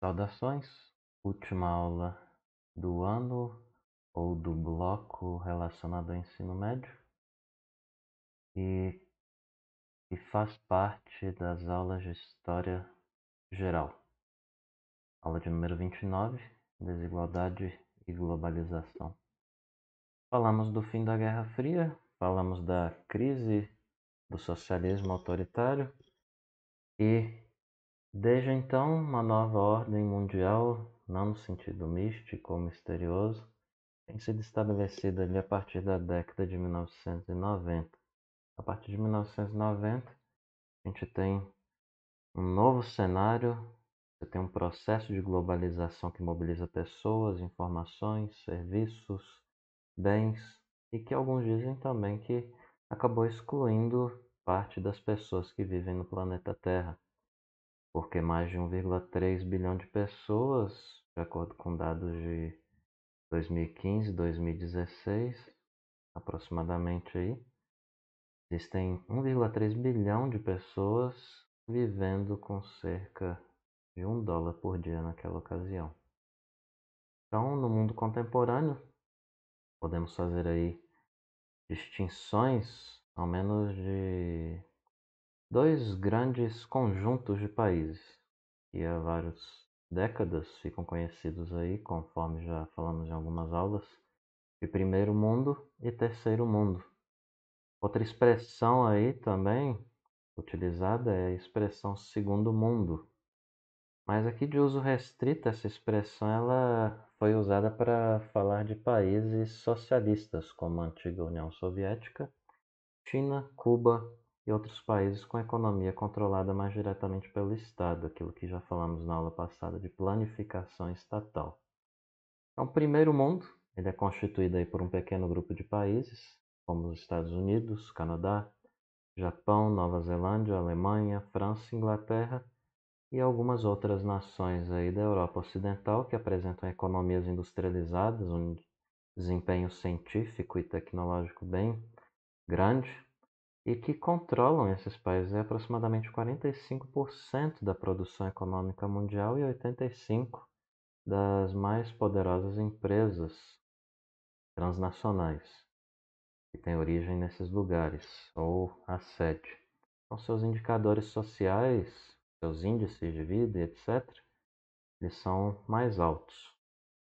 Saudações! Última aula do ano ou do bloco relacionado ao ensino médio e, e faz parte das aulas de História Geral. Aula de número 29, Desigualdade e Globalização. Falamos do fim da Guerra Fria, falamos da crise do socialismo autoritário e Desde então, uma nova ordem mundial, não no sentido místico ou misterioso, tem sido estabelecida ali a partir da década de 1990. A partir de 1990, a gente tem um novo cenário, você tem um processo de globalização que mobiliza pessoas, informações, serviços, bens, e que alguns dizem também que acabou excluindo parte das pessoas que vivem no planeta Terra porque mais de 1,3 bilhão de pessoas, de acordo com dados de 2015, 2016, aproximadamente aí, existem 1,3 bilhão de pessoas vivendo com cerca de um dólar por dia naquela ocasião. Então, no mundo contemporâneo, podemos fazer aí distinções, ao menos de dois grandes conjuntos de países que há várias décadas ficam conhecidos aí, conforme já falamos em algumas aulas, de primeiro mundo e terceiro mundo. Outra expressão aí também utilizada é a expressão segundo mundo. Mas aqui de uso restrito, essa expressão ela foi usada para falar de países socialistas, como a antiga União Soviética, China, Cuba, e outros países com economia controlada mais diretamente pelo Estado, aquilo que já falamos na aula passada de planificação estatal. É um primeiro mundo, ele é constituído aí por um pequeno grupo de países, como os Estados Unidos, Canadá, Japão, Nova Zelândia, Alemanha, França, Inglaterra e algumas outras nações aí da Europa Ocidental que apresentam economias industrializadas, um desempenho científico e tecnológico bem grande e que controlam esses países é aproximadamente 45% da produção econômica mundial e 85% das mais poderosas empresas transnacionais que têm origem nesses lugares ou a sede. Então, seus indicadores sociais, seus índices de vida, etc., eles são mais altos.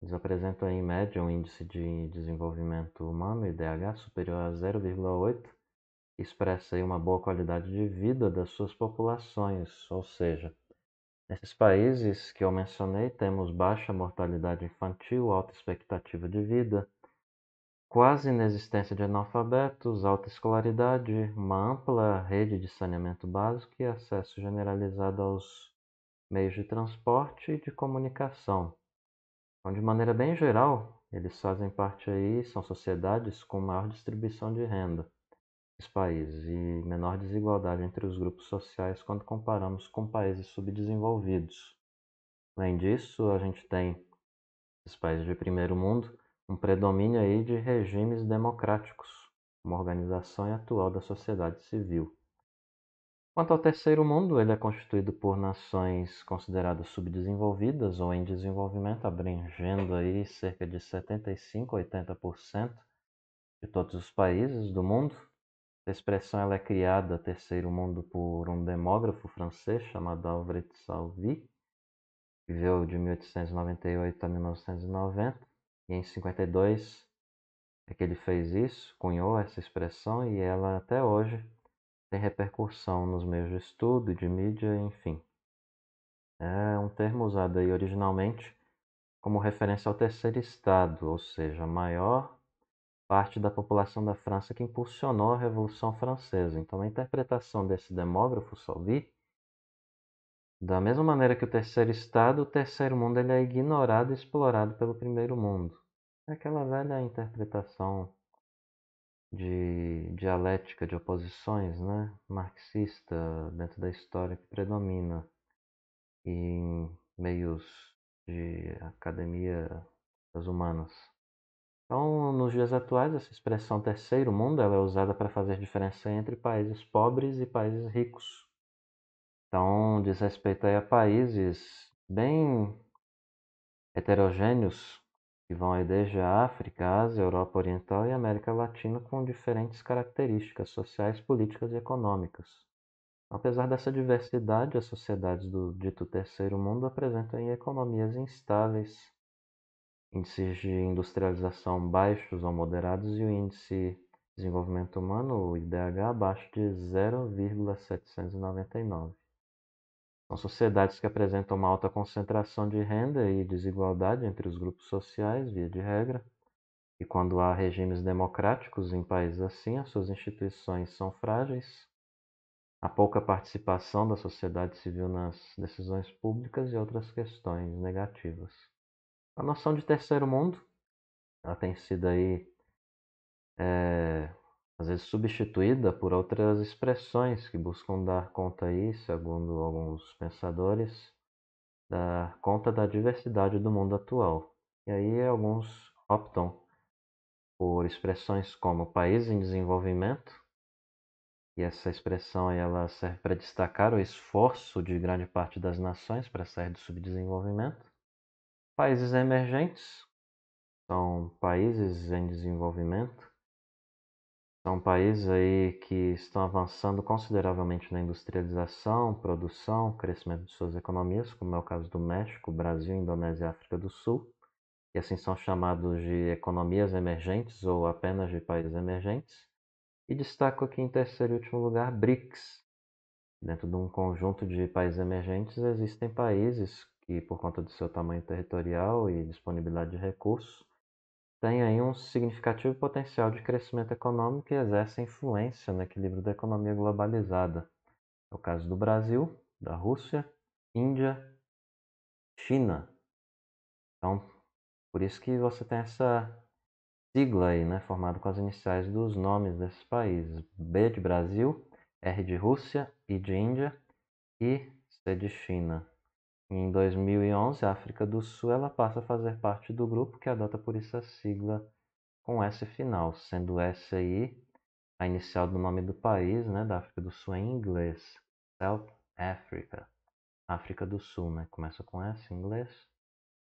Eles apresentam, em média, um índice de desenvolvimento humano, IDH, superior a 0,8 expressa aí uma boa qualidade de vida das suas populações, ou seja, nesses países que eu mencionei temos baixa mortalidade infantil, alta expectativa de vida, quase inexistência de analfabetos, alta escolaridade, uma ampla rede de saneamento básico e acesso generalizado aos meios de transporte e de comunicação. Então, de maneira bem geral, eles fazem parte aí, são sociedades com maior distribuição de renda países e menor desigualdade entre os grupos sociais quando comparamos com países subdesenvolvidos. Além disso, a gente tem os países de primeiro mundo, um predomínio aí de regimes democráticos, uma organização atual da sociedade civil. Quanto ao terceiro mundo, ele é constituído por nações consideradas subdesenvolvidas ou em desenvolvimento, abrangendo aí cerca de 75 a 80% de todos os países do mundo, a expressão ela é criada terceiro mundo por um demógrafo francês chamado Alfred Salvi, que viveu de 1898 a 1990, e em 52 é que ele fez isso, cunhou essa expressão e ela até hoje tem repercussão nos meios de estudo, de mídia, enfim. É um termo usado aí originalmente como referência ao terceiro estado, ou seja, maior parte da população da França que impulsionou a Revolução Francesa. Então, a interpretação desse demógrafo solvi, da mesma maneira que o terceiro estado, o terceiro mundo ele é ignorado e explorado pelo primeiro mundo. É aquela velha interpretação de dialética de oposições, né, marxista dentro da história que predomina em meios de academia das humanas. Então, nos dias atuais, essa expressão terceiro mundo ela é usada para fazer diferença entre países pobres e países ricos. Então, diz respeito a países bem heterogêneos, que vão aí desde a África, Ásia, a Europa Oriental e América Latina, com diferentes características sociais, políticas e econômicas. Apesar dessa diversidade, as sociedades do dito terceiro mundo apresentam economias instáveis, índices de industrialização baixos ou moderados e o índice de desenvolvimento humano, o IDH, abaixo de 0,799. São sociedades que apresentam uma alta concentração de renda e desigualdade entre os grupos sociais, via de regra, e quando há regimes democráticos em países assim, as suas instituições são frágeis, há pouca participação da sociedade civil nas decisões públicas e outras questões negativas. A noção de terceiro mundo, ela tem sido aí, é, às vezes, substituída por outras expressões que buscam dar conta aí, segundo alguns pensadores, da conta da diversidade do mundo atual. E aí alguns optam por expressões como país em desenvolvimento, e essa expressão ela serve para destacar o esforço de grande parte das nações para sair do subdesenvolvimento. Países emergentes são países em desenvolvimento, são países aí que estão avançando consideravelmente na industrialização, produção, crescimento de suas economias, como é o caso do México, Brasil, Indonésia e África do Sul, e assim são chamados de economias emergentes ou apenas de países emergentes. E destaco aqui em terceiro e último lugar BRICS. Dentro de um conjunto de países emergentes existem países que por conta do seu tamanho territorial e disponibilidade de recursos, tem aí um significativo potencial de crescimento econômico e exerce influência no equilíbrio da economia globalizada. É o caso do Brasil, da Rússia, Índia, China. Então, por isso que você tem essa sigla aí, né, formada com as iniciais dos nomes desses países: B de Brasil, R de Rússia, I de Índia e C de China. Em 2011, a África do Sul ela passa a fazer parte do grupo que adota por isso a sigla com S final, sendo S aí a inicial do nome do país, né, da África do Sul em inglês, South Africa, África do Sul, né, começa com S em inglês.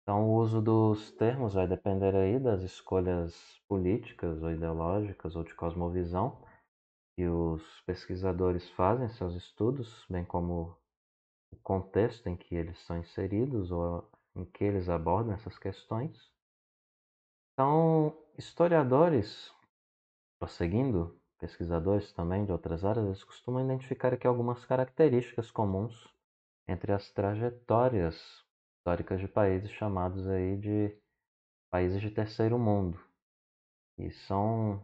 Então o uso dos termos vai depender aí das escolhas políticas ou ideológicas ou de cosmovisão que os pesquisadores fazem seus estudos, bem como o contexto em que eles são inseridos ou em que eles abordam essas questões. Então, historiadores, prosseguindo, pesquisadores também de outras áreas, eles costumam identificar aqui algumas características comuns entre as trajetórias históricas de países chamados aí de países de terceiro mundo. E são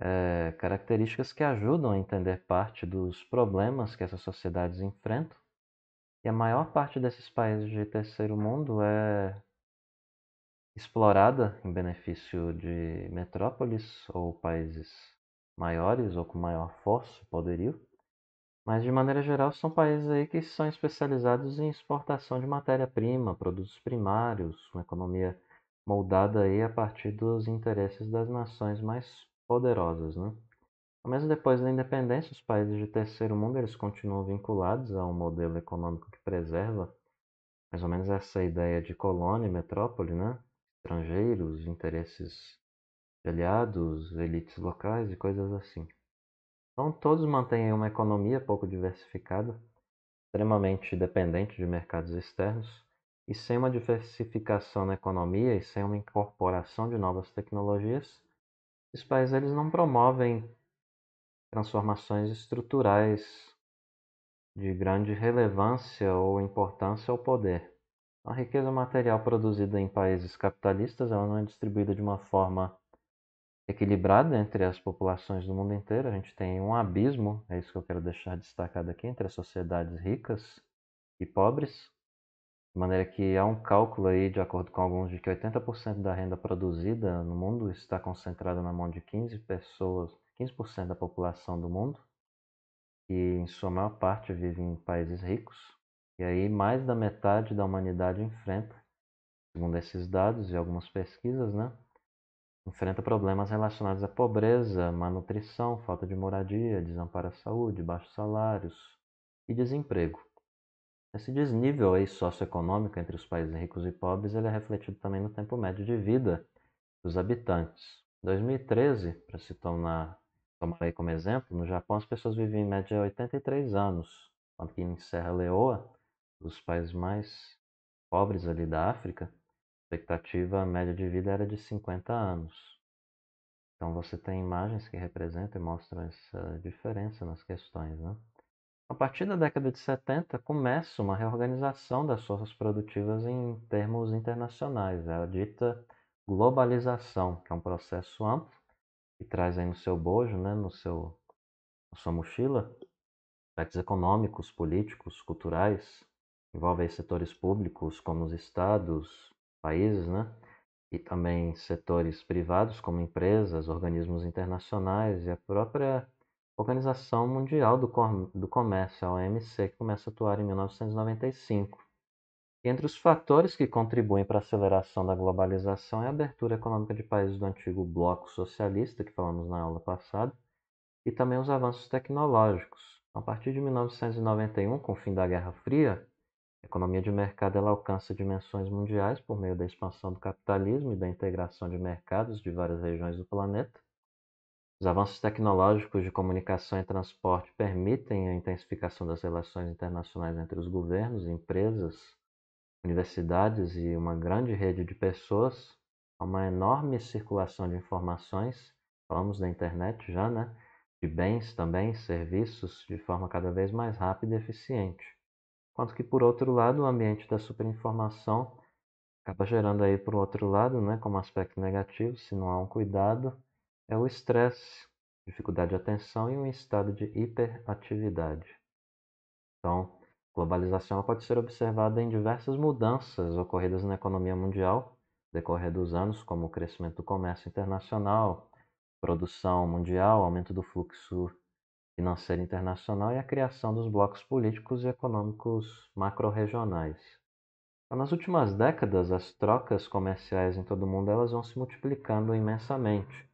é, características que ajudam a entender parte dos problemas que essas sociedades enfrentam. E a maior parte desses países de terceiro mundo é explorada em benefício de metrópoles ou países maiores ou com maior força, poderio. Mas de maneira geral são países aí que são especializados em exportação de matéria-prima, produtos primários, uma economia moldada aí a partir dos interesses das nações mais poderosas, né? Mesmo depois da independência, os países de terceiro mundo eles continuam vinculados a um modelo econômico que preserva mais ou menos essa ideia de colônia e metrópole, né? Estrangeiros, interesses de aliados, elites locais e coisas assim. Então, todos mantêm uma economia pouco diversificada, extremamente dependente de mercados externos, e sem uma diversificação na economia e sem uma incorporação de novas tecnologias, esses países eles não promovem transformações estruturais de grande relevância ou importância ao poder. A riqueza material produzida em países capitalistas ela não é distribuída de uma forma equilibrada entre as populações do mundo inteiro. A gente tem um abismo, é isso que eu quero deixar destacado aqui, entre as sociedades ricas e pobres. De maneira que há um cálculo aí, de acordo com alguns, de que 80% da renda produzida no mundo está concentrada na mão de 15 pessoas, 15% da população do mundo, que em sua maior parte vive em países ricos. E aí mais da metade da humanidade enfrenta, segundo esses dados e algumas pesquisas, né? Enfrenta problemas relacionados à pobreza, malnutrição, falta de moradia, desamparo à saúde, baixos salários e desemprego. Esse desnível aí socioeconômico entre os países ricos e pobres ele é refletido também no tempo médio de vida dos habitantes. Em 2013, para se tomar, tomar aí como exemplo, no Japão as pessoas vivem em média 83 anos, enquanto que em Serra Leoa, dos países mais pobres ali da África, a expectativa média de vida era de 50 anos. Então você tem imagens que representam e mostram essa diferença nas questões, né? A partir da década de 70, começa uma reorganização das forças produtivas em termos internacionais, é a dita globalização, que é um processo amplo que traz aí no seu bojo, né, no seu, na sua mochila, aspectos econômicos, políticos, culturais, envolve aí setores públicos como os estados, países, né, e também setores privados como empresas, organismos internacionais e a própria Organização Mundial do, Com do Comércio, a OMC, que começa a atuar em 1995. Entre os fatores que contribuem para a aceleração da globalização é a abertura econômica de países do antigo bloco socialista, que falamos na aula passada, e também os avanços tecnológicos. A partir de 1991, com o fim da Guerra Fria, a economia de mercado ela alcança dimensões mundiais por meio da expansão do capitalismo e da integração de mercados de várias regiões do planeta. Os avanços tecnológicos de comunicação e transporte permitem a intensificação das relações internacionais entre os governos, empresas, universidades e uma grande rede de pessoas, uma enorme circulação de informações, falamos da internet já, né? De bens também, serviços, de forma cada vez mais rápida e eficiente. Quanto que, por outro lado, o ambiente da superinformação acaba gerando aí, por outro lado, né, como aspecto negativo, se não há um cuidado, é o estresse, dificuldade de atenção e um estado de hiperatividade. Então, globalização pode ser observada em diversas mudanças ocorridas na economia mundial decorrer dos anos, como o crescimento do comércio internacional, produção mundial, aumento do fluxo financeiro internacional e a criação dos blocos políticos e econômicos macro-regionais. Então, nas últimas décadas, as trocas comerciais em todo o mundo elas vão se multiplicando imensamente.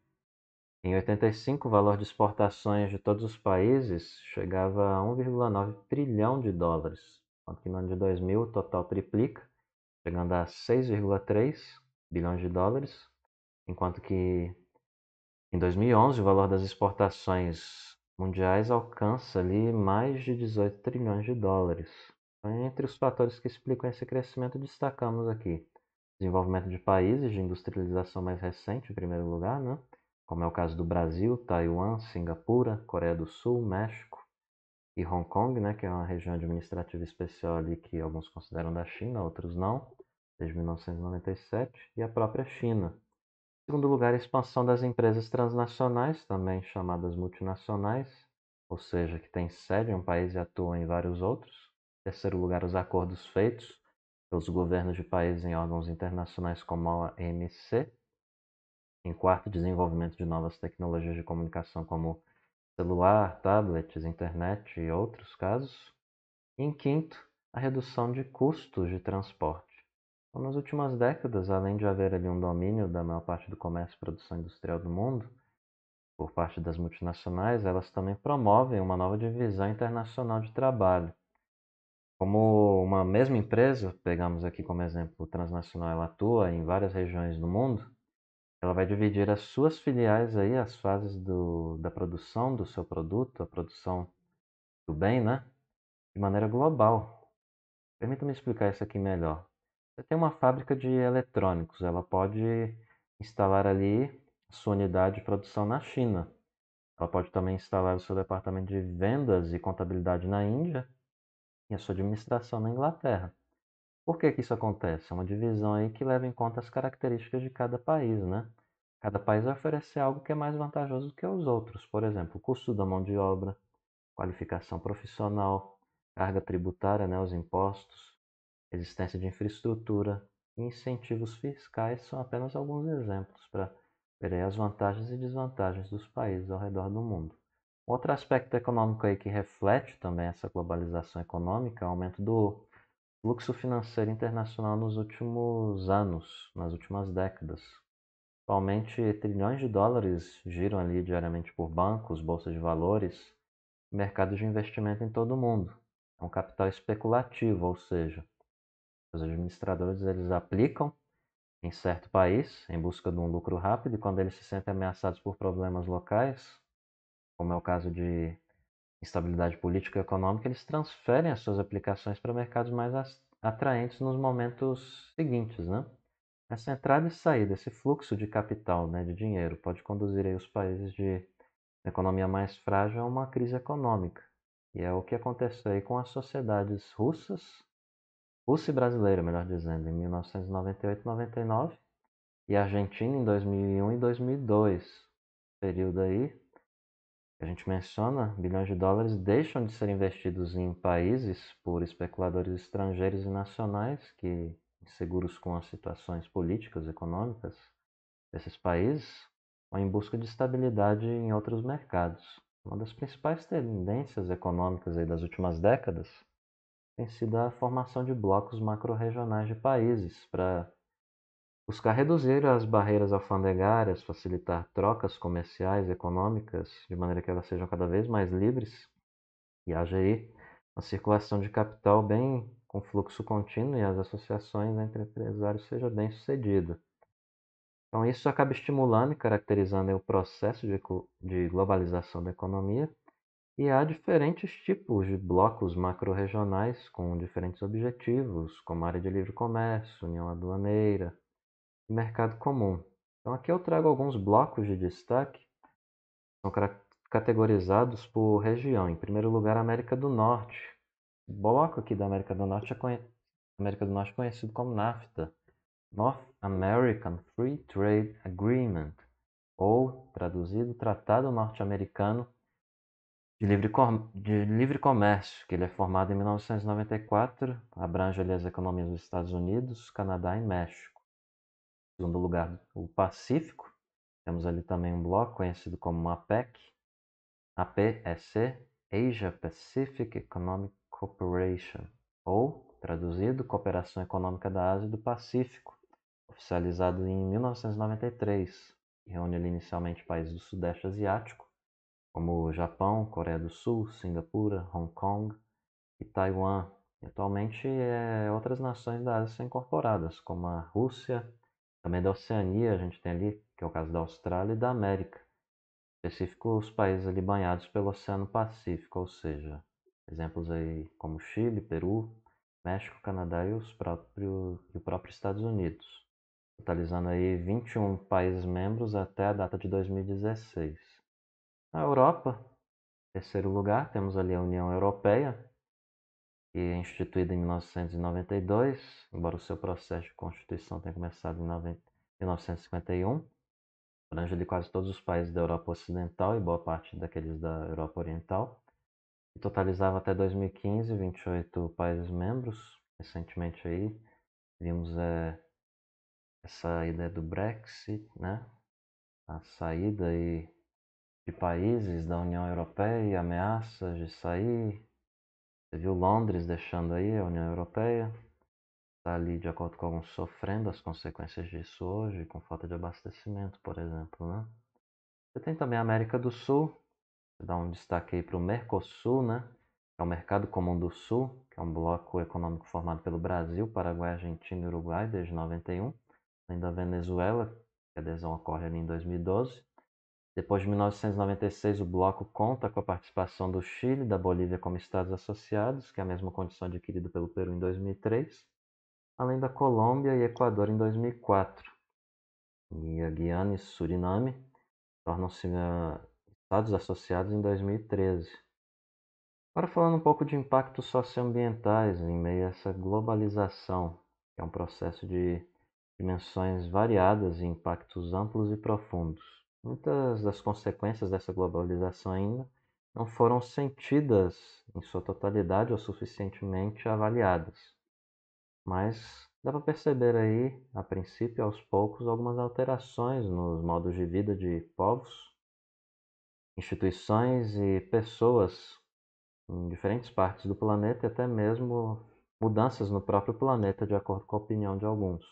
Em 85, o valor de exportações de todos os países chegava a 1,9 trilhão de dólares, enquanto que no ano de 2000 o total triplica, chegando a 6,3 bilhões de dólares, enquanto que em 2011 o valor das exportações mundiais alcança ali mais de 18 trilhões de dólares. Então, entre os fatores que explicam esse crescimento, destacamos aqui desenvolvimento de países de industrialização mais recente, em primeiro lugar, né? como é o caso do Brasil, Taiwan, Singapura, Coreia do Sul, México e Hong Kong, né, que é uma região administrativa especial ali que alguns consideram da China, outros não, desde 1997, e a própria China. Em segundo lugar, a expansão das empresas transnacionais, também chamadas multinacionais, ou seja, que têm sede em um país e atuam em vários outros. Em terceiro lugar, os acordos feitos pelos governos de países em órgãos internacionais como a OMC, em quarto, desenvolvimento de novas tecnologias de comunicação como celular, tablets, internet e outros casos. E em quinto, a redução de custos de transporte. Então, nas últimas décadas, além de haver ali um domínio da maior parte do comércio e produção industrial do mundo, por parte das multinacionais, elas também promovem uma nova divisão internacional de trabalho. Como uma mesma empresa, pegamos aqui como exemplo transnacional, ela atua em várias regiões do mundo, ela vai dividir as suas filiais aí, as fases do, da produção do seu produto, a produção do bem, né? De maneira global. Permita-me explicar isso aqui melhor. Você tem uma fábrica de eletrônicos, ela pode instalar ali sua unidade de produção na China. Ela pode também instalar o seu departamento de vendas e contabilidade na Índia e a sua administração na Inglaterra. Por que que isso acontece? É uma divisão aí que leva em conta as características de cada país, né? Cada país vai oferecer algo que é mais vantajoso do que os outros. Por exemplo, o custo da mão de obra, qualificação profissional, carga tributária, né, os impostos, existência de infraestrutura incentivos fiscais são apenas alguns exemplos para ver as vantagens e desvantagens dos países ao redor do mundo. Outro aspecto econômico aí que reflete também essa globalização econômica é o aumento do fluxo financeiro internacional nos últimos anos, nas últimas décadas. Atualmente, trilhões de dólares giram ali diariamente por bancos, bolsas de valores, mercados de investimento em todo o mundo. É um capital especulativo, ou seja, os administradores eles aplicam em certo país em busca de um lucro rápido e quando eles se sentem ameaçados por problemas locais, como é o caso de estabilidade política e econômica, eles transferem as suas aplicações para mercados mais atraentes nos momentos seguintes, né? Essa entrada e saída, esse fluxo de capital, né, de dinheiro, pode conduzir aí os países de economia mais frágil a uma crise econômica. E é o que aconteceu aí com as sociedades russas, russa e brasileira, melhor dizendo, em 1998 e 99, e Argentina em 2001 e 2002. Período aí que a gente menciona, bilhões de dólares deixam de ser investidos em países por especuladores estrangeiros e nacionais que, inseguros com as situações políticas e econômicas desses países, ou em busca de estabilidade em outros mercados. Uma das principais tendências econômicas das últimas décadas tem sido a formação de blocos macro-regionais de países para buscar reduzir as barreiras alfandegárias, facilitar trocas comerciais e econômicas de maneira que elas sejam cada vez mais livres e haja aí uma circulação de capital bem com fluxo contínuo e as associações entre empresários seja bem sucedida. Então isso acaba estimulando e caracterizando o processo de, de globalização da economia e há diferentes tipos de blocos macro-regionais com diferentes objetivos, como área de livre comércio, união aduaneira, mercado comum. Então aqui eu trago alguns blocos de destaque, são categorizados por região. Em primeiro lugar, América do Norte. O bloco aqui da América do Norte é conhe... América do Norte é conhecido como NAFTA, North American Free Trade Agreement, ou traduzido Tratado Norte-Americano de livre, com... de livre Comércio, que ele é formado em 1994, abrange ali as economias dos Estados Unidos, Canadá e México segundo lugar, o Pacífico. Temos ali também um bloco conhecido como APEC, APEC, Asia Pacific Economic Cooperation, ou, traduzido, Cooperação Econômica da Ásia e do Pacífico, oficializado em 1993, reúne ali inicialmente países do Sudeste Asiático, como Japão, Coreia do Sul, Singapura, Hong Kong e Taiwan. Atualmente, é, outras nações da Ásia são incorporadas, como a Rússia, também da Oceania a gente tem ali, que é o caso da Austrália e da América. Em específico, os países ali banhados pelo Oceano Pacífico, ou seja, exemplos aí como Chile, Peru, México, Canadá e, os próprios, e o próprio Estados Unidos, totalizando aí 21 países membros até a data de 2016. Na Europa, terceiro lugar, temos ali a União Europeia, que é instituída em 1992, embora o seu processo de constituição tenha começado em 1951, abrange de quase todos os países da Europa Ocidental e boa parte daqueles da Europa Oriental, e totalizava até 2015 28 países membros. Recentemente aí vimos é, essa ideia do Brexit, né? a saída aí de países da União Europeia, ameaças de sair, você viu Londres deixando aí a União Europeia? Está ali, de acordo com alguns, sofrendo as consequências disso hoje, com falta de abastecimento, por exemplo. Né? Você tem também a América do Sul, dá um destaque aí para o Mercosul, né? é o Mercado Comum do Sul, que é um bloco econômico formado pelo Brasil, Paraguai, Argentina e Uruguai desde 91, além da Venezuela, que a adesão ocorre ali em 2012. Depois de 1996, o bloco conta com a participação do Chile e da Bolívia como estados associados, que é a mesma condição adquirida pelo Peru em 2003, além da Colômbia e Equador em 2004. E a Guiana e Suriname tornam-se ah, estados associados em 2013. Agora falando um pouco de impactos socioambientais em meio a essa globalização, que é um processo de dimensões variadas e impactos amplos e profundos. Muitas das consequências dessa globalização ainda não foram sentidas em sua totalidade ou suficientemente avaliadas. Mas dá para perceber aí, a princípio, aos poucos, algumas alterações nos modos de vida de povos, instituições e pessoas em diferentes partes do planeta e até mesmo mudanças no próprio planeta, de acordo com a opinião de alguns.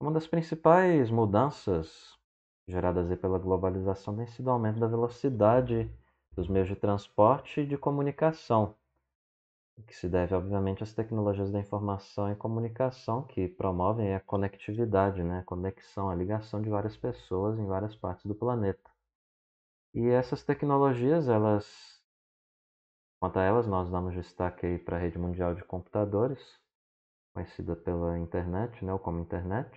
Uma das principais mudanças geradas pela globalização tem sido o aumento da velocidade dos meios de transporte e de comunicação, que se deve, obviamente, às tecnologias da informação e comunicação que promovem a conectividade, né? a conexão, a ligação de várias pessoas em várias partes do planeta. E essas tecnologias, elas, quanto a elas, nós damos destaque para a rede mundial de computadores, conhecida pela internet, né? ou como internet,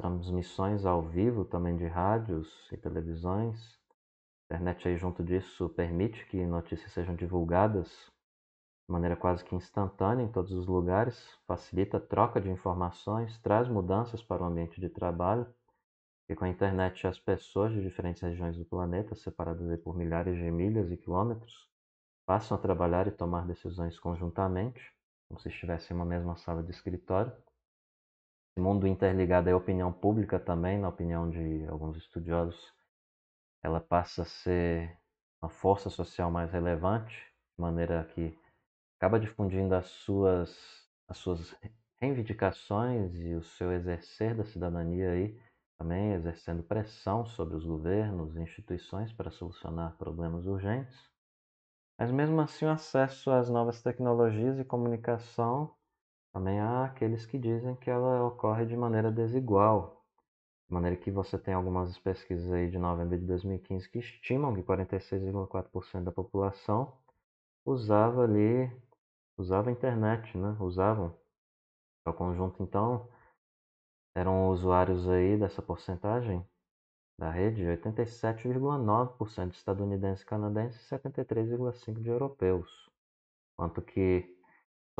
transmissões ao vivo também de rádios e televisões. A internet aí junto disso permite que notícias sejam divulgadas de maneira quase que instantânea em todos os lugares, facilita a troca de informações, traz mudanças para o ambiente de trabalho. E com a internet as pessoas de diferentes regiões do planeta, separadas por milhares de milhas e quilômetros, passam a trabalhar e tomar decisões conjuntamente, como se estivessem em uma mesma sala de escritório mundo interligado à opinião pública também, na opinião de alguns estudiosos, ela passa a ser uma força social mais relevante, de maneira que acaba difundindo as suas, as suas reivindicações e o seu exercer da cidadania aí, também exercendo pressão sobre os governos e instituições para solucionar problemas urgentes. Mas mesmo assim, o acesso às novas tecnologias e comunicação também há aqueles que dizem que ela ocorre de maneira desigual, de maneira que você tem algumas pesquisas aí de novembro de 2015 que estimam que 46,4% da população usava ali, usava a internet, né? Usavam. Então, o conjunto, então, eram usuários aí dessa porcentagem da rede, 87,9% de estadunidenses e canadenses e 73,5% de europeus. Quanto que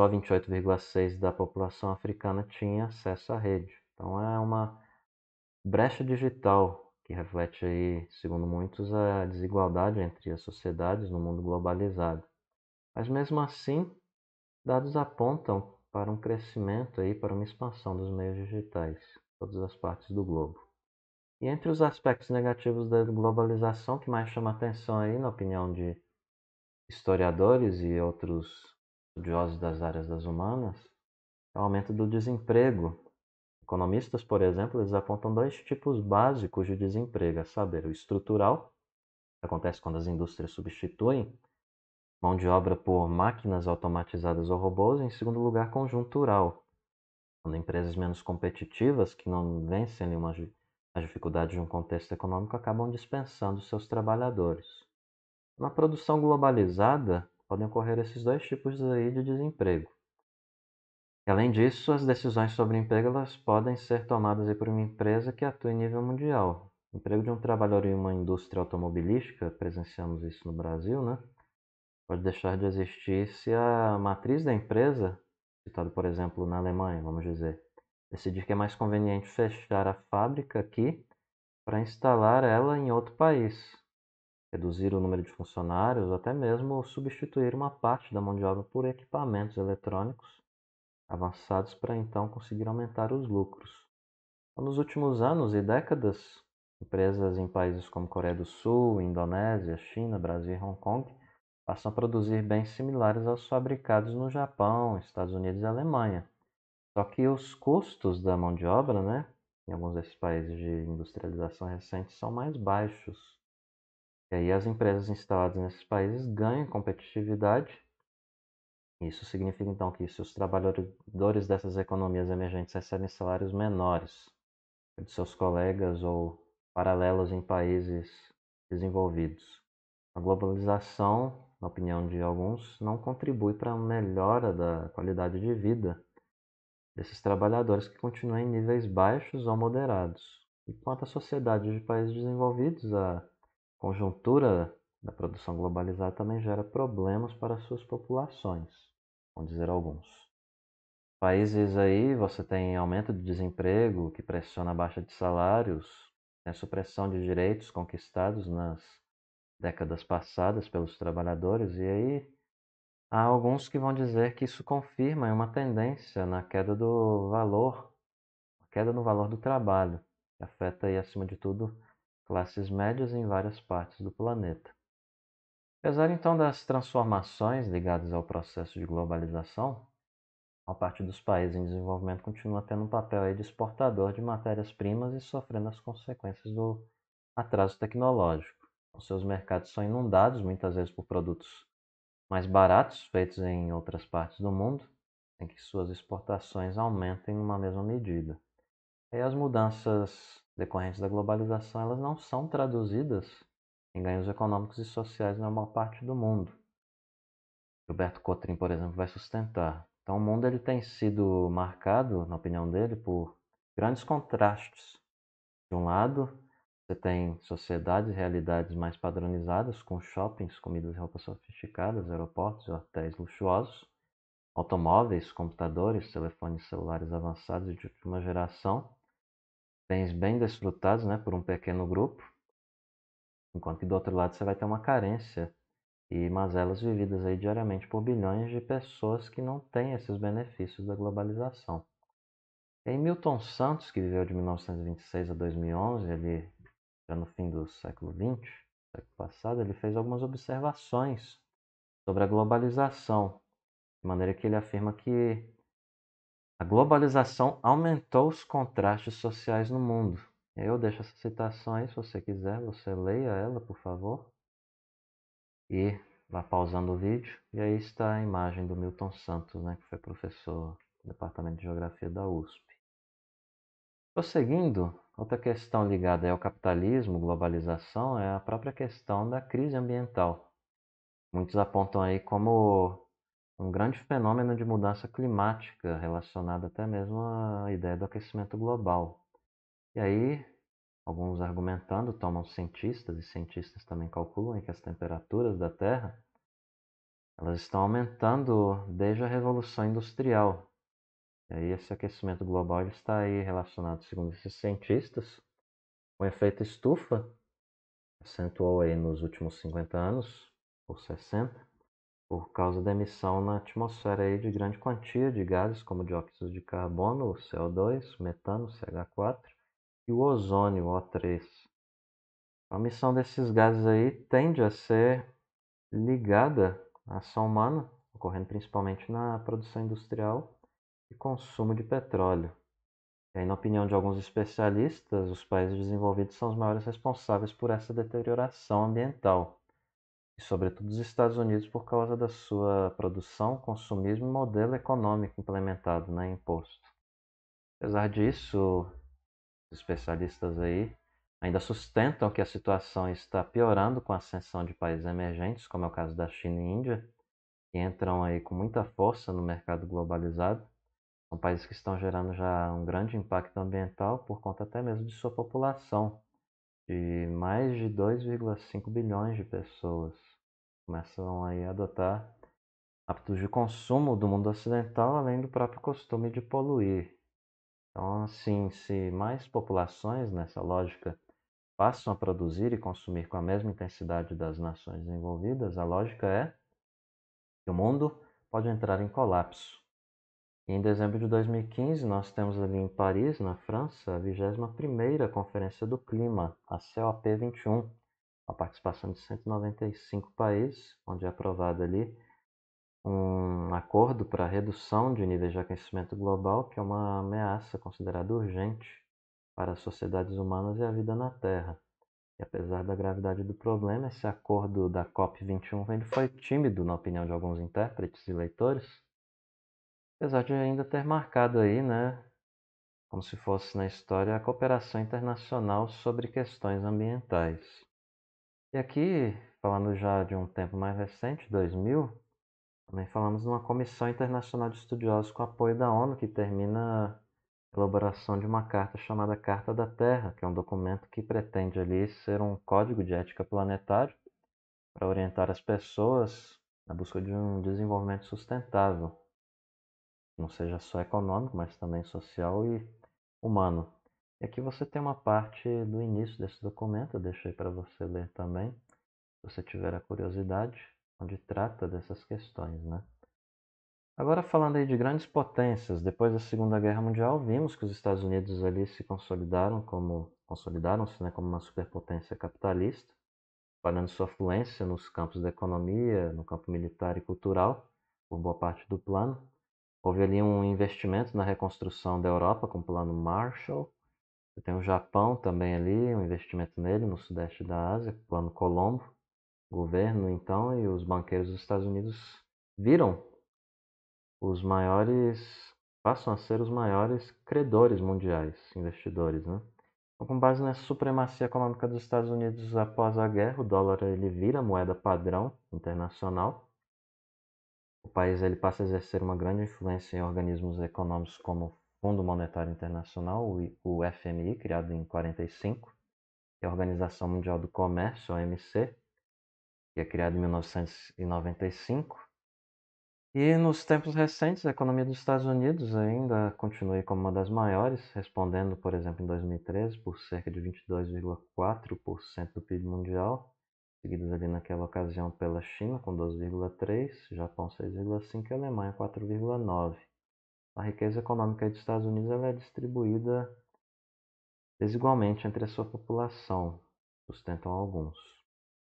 só 28,6% da população africana tinha acesso à rede. Então é uma brecha digital que reflete aí, segundo muitos, a desigualdade entre as sociedades no mundo globalizado. Mas mesmo assim, dados apontam para um crescimento aí, para uma expansão dos meios digitais, em todas as partes do globo. E entre os aspectos negativos da globalização que mais chama atenção aí, na opinião de historiadores e outros estudiosos das áreas das humanas é o aumento do desemprego. Economistas, por exemplo, eles apontam dois tipos básicos de desemprego, a é saber, o estrutural, que acontece quando as indústrias substituem mão de obra por máquinas automatizadas ou robôs, e, em segundo lugar, conjuntural, quando empresas menos competitivas, que não vencem nenhuma as dificuldades de um contexto econômico acabam dispensando seus trabalhadores. Na produção globalizada, podem ocorrer esses dois tipos aí de desemprego. Além disso, as decisões sobre emprego elas podem ser tomadas aí por uma empresa que atua em nível mundial. O emprego de um trabalhador em uma indústria automobilística, presenciamos isso no Brasil, né? pode deixar de existir se a matriz da empresa, citada por exemplo na Alemanha, vamos dizer, decidir que é mais conveniente fechar a fábrica aqui para instalar ela em outro país, reduzir o número de funcionários, ou até mesmo substituir uma parte da mão de obra por equipamentos eletrônicos avançados para então conseguir aumentar os lucros. Então, nos últimos anos e décadas, empresas em países como Coreia do Sul, Indonésia, China, Brasil e Hong Kong passam a produzir bens similares aos fabricados no Japão, Estados Unidos e Alemanha. Só que os custos da mão de obra, né, em alguns desses países de industrialização recente, são mais baixos. E aí as empresas instaladas nesses países ganham competitividade. Isso significa então que se os trabalhadores dessas economias emergentes recebem salários menores de seus colegas ou paralelos em países desenvolvidos. A globalização, na opinião de alguns, não contribui para a melhora da qualidade de vida desses trabalhadores que continuam em níveis baixos ou moderados. Enquanto a sociedade de países desenvolvidos, a conjuntura da produção globalizada também gera problemas para suas populações, vamos dizer alguns. Países aí você tem aumento de desemprego que pressiona a baixa de salários, a supressão de direitos conquistados nas décadas passadas pelos trabalhadores e aí há alguns que vão dizer que isso confirma é uma tendência na queda do valor, queda no valor do trabalho, que afeta aí acima de tudo classes médias em várias partes do planeta. Apesar então das transformações ligadas ao processo de globalização, a parte dos países em desenvolvimento continua tendo um papel de exportador de matérias-primas e sofrendo as consequências do atraso tecnológico. Os então, seus mercados são inundados muitas vezes por produtos mais baratos feitos em outras partes do mundo, em que suas exportações aumentem numa mesma medida. E as mudanças decorrentes da globalização, elas não são traduzidas em ganhos econômicos e sociais na maior parte do mundo. Gilberto Cotrim, por exemplo, vai sustentar. Então, o mundo ele tem sido marcado, na opinião dele, por grandes contrastes. De um lado, você tem sociedades, realidades mais padronizadas, com shoppings, comidas e roupas sofisticadas, aeroportos e hotéis luxuosos, automóveis, computadores, telefones celulares avançados de última geração, bens bem desfrutados né, por um pequeno grupo, enquanto que do outro lado você vai ter uma carência e mazelas vividas aí diariamente por bilhões de pessoas que não têm esses benefícios da globalização. Em Milton Santos, que viveu de 1926 a 2011, ele, já no fim do século XX, século passado, ele fez algumas observações sobre a globalização, de maneira que ele afirma que a globalização aumentou os contrastes sociais no mundo. Eu deixo essa citação aí, se você quiser, você leia ela, por favor. E vá pausando o vídeo. E aí está a imagem do Milton Santos, né, que foi professor do Departamento de Geografia da USP. Prosseguindo, outra questão ligada ao capitalismo, globalização, é a própria questão da crise ambiental. Muitos apontam aí como um grande fenômeno de mudança climática relacionado até mesmo à ideia do aquecimento global. E aí, alguns argumentando, tomam cientistas e cientistas também calculam que as temperaturas da Terra elas estão aumentando desde a revolução industrial. E aí esse aquecimento global ele está aí relacionado, segundo esses cientistas, com o efeito estufa, acentuou aí nos últimos 50 anos ou 60 por causa da emissão na atmosfera aí de grande quantia de gases como dióxido de carbono, CO2, metano, CH4 e o ozônio, O3. A emissão desses gases aí tende a ser ligada à ação humana, ocorrendo principalmente na produção industrial e consumo de petróleo. E aí, na opinião de alguns especialistas, os países desenvolvidos são os maiores responsáveis por essa deterioração ambiental e sobretudo dos Estados Unidos por causa da sua produção, consumismo e modelo econômico implementado, né, imposto. Apesar disso, os especialistas aí ainda sustentam que a situação está piorando com a ascensão de países emergentes, como é o caso da China e Índia, que entram aí com muita força no mercado globalizado. São países que estão gerando já um grande impacto ambiental por conta até mesmo de sua população, de mais de 2,5 bilhões de pessoas começam aí a adotar hábitos de consumo do mundo ocidental, além do próprio costume de poluir. Então, assim, se mais populações nessa lógica passam a produzir e consumir com a mesma intensidade das nações envolvidas, a lógica é que o mundo pode entrar em colapso. em dezembro de 2015, nós temos ali em Paris, na França, a 21ª Conferência do Clima, a COP21, a participação de 195 países, onde é aprovado ali um acordo para redução de níveis de aquecimento global, que é uma ameaça considerada urgente para as sociedades humanas e a vida na Terra. E apesar da gravidade do problema, esse acordo da COP21 ele foi tímido, na opinião de alguns intérpretes e leitores, apesar de ainda ter marcado aí, né, como se fosse na história, a cooperação internacional sobre questões ambientais. E aqui, falando já de um tempo mais recente, 2000, também falamos de uma comissão internacional de estudiosos com apoio da ONU que termina a elaboração de uma carta chamada Carta da Terra, que é um documento que pretende ali ser um código de ética planetário para orientar as pessoas na busca de um desenvolvimento sustentável, não seja só econômico, mas também social e humano. É e aqui você tem uma parte do início desse documento, eu deixei para você ler também, se você tiver a curiosidade, onde trata dessas questões, né? Agora falando aí de grandes potências, depois da Segunda Guerra Mundial, vimos que os Estados Unidos ali se consolidaram como consolidaram-se, né, como uma superpotência capitalista, espalhando sua fluência nos campos da economia, no campo militar e cultural, por boa parte do plano. Houve ali um investimento na reconstrução da Europa com o plano Marshall, você tem o Japão também ali, um investimento nele no sudeste da Ásia, plano Colombo. O governo, então, e os banqueiros dos Estados Unidos viram os maiores, passam a ser os maiores credores mundiais, investidores, né? Então, com base nessa supremacia econômica dos Estados Unidos após a guerra, o dólar ele vira moeda padrão internacional. O país ele passa a exercer uma grande influência em organismos econômicos como o Fundo Monetário Internacional, o FMI, criado em 45, e é a Organização Mundial do Comércio, OMC, que é criada em 1995. E nos tempos recentes, a economia dos Estados Unidos ainda continua como uma das maiores, respondendo, por exemplo, em 2013 por cerca de 22,4% do PIB mundial, seguidos ali naquela ocasião pela China com 12,3%, Japão 6,5% e Alemanha 4,9%. A riqueza econômica dos Estados Unidos é distribuída desigualmente entre a sua população, sustentam alguns.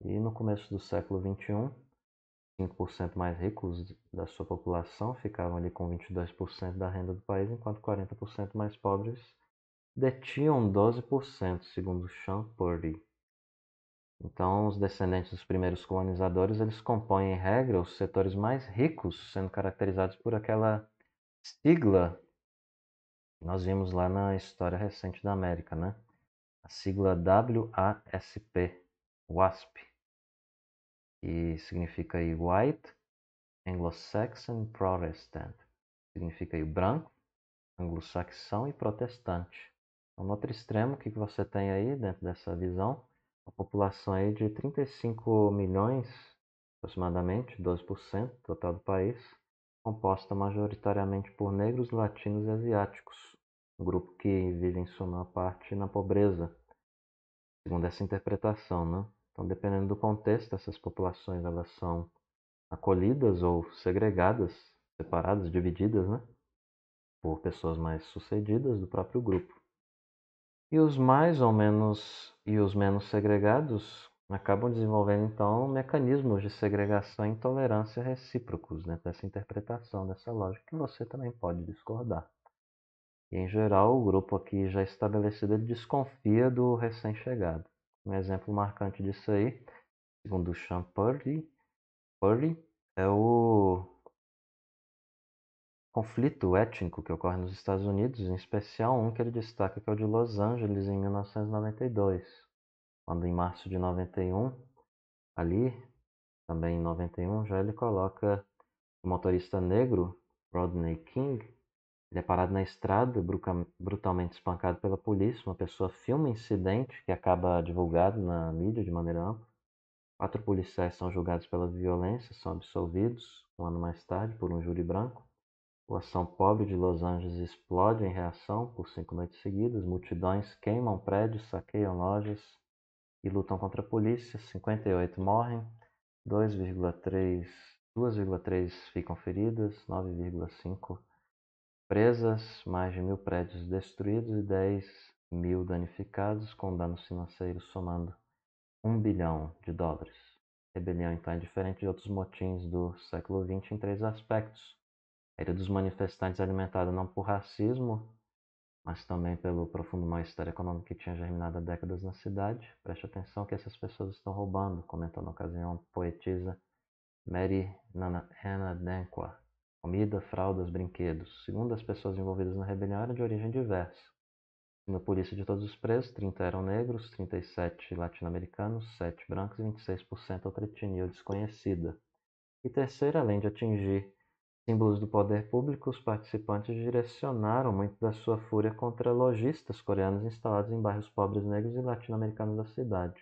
E no começo do século XXI, 5% mais ricos da sua população ficavam ali com 22% da renda do país, enquanto 40% mais pobres detinham 12%, segundo Sean Purdy. Então, os descendentes dos primeiros colonizadores, eles compõem, em regra, os setores mais ricos, sendo caracterizados por aquela sigla, nós vimos lá na história recente da América, né? A sigla WASP, WASP, que significa aí White Anglo-Saxon Protestant, significa aí branco, anglo-saxão e protestante. Então, no outro extremo, o que você tem aí dentro dessa visão? Uma população aí de 35 milhões, aproximadamente, 12% total do país composta majoritariamente por negros, latinos e asiáticos, um grupo que vive em sua maior parte na pobreza, segundo essa interpretação, né? Então, dependendo do contexto, essas populações elas são acolhidas ou segregadas, separadas, divididas, né? Por pessoas mais sucedidas do próprio grupo. E os mais ou menos e os menos segregados acabam desenvolvendo então mecanismos de segregação e intolerância recíprocos né, dessa interpretação dessa lógica que você também pode discordar. E, em geral, o grupo aqui já estabelecido desconfia do recém-chegado. Um exemplo marcante disso aí, segundo Champurdy, Purdy, é o conflito étnico que ocorre nos Estados Unidos, em especial um que ele destaca que é o de Los Angeles em 1992 quando em março de 91, ali, também em 91, já ele coloca o motorista negro, Rodney King, ele é parado na estrada, brutalmente espancado pela polícia. Uma pessoa filma o incidente, que acaba divulgado na mídia de maneira ampla. Quatro policiais são julgados pela violência, são absolvidos um ano mais tarde por um júri branco. O ação pobre de Los Angeles explode em reação por cinco noites seguidas. Multidões queimam prédios, saqueiam lojas, e lutam contra a polícia, 58 morrem, 2,3 2,3 ficam feridas, 9,5 presas, mais de mil prédios destruídos e 10 mil danificados, com danos financeiros somando 1 bilhão de dólares. A rebelião então é diferente de outros motins do século XX em três aspectos. A era dos manifestantes é alimentada não por racismo, mas também pelo profundo mal-estar econômico que tinha germinado há décadas na cidade. Preste atenção que essas pessoas estão roubando, comentou na ocasião poetisa Mary Nanadenkwa. Comida, fraldas, brinquedos. Segundo as pessoas envolvidas na rebelião, eram de origem diversa. Na polícia de todos os presos, 30 eram negros, 37 latino-americanos, 7 brancos e 26% outra etnia desconhecida. E terceiro, além de atingir Símbolos do poder público, os participantes direcionaram muito da sua fúria contra lojistas coreanos instalados em bairros pobres negros e latino-americanos da cidade.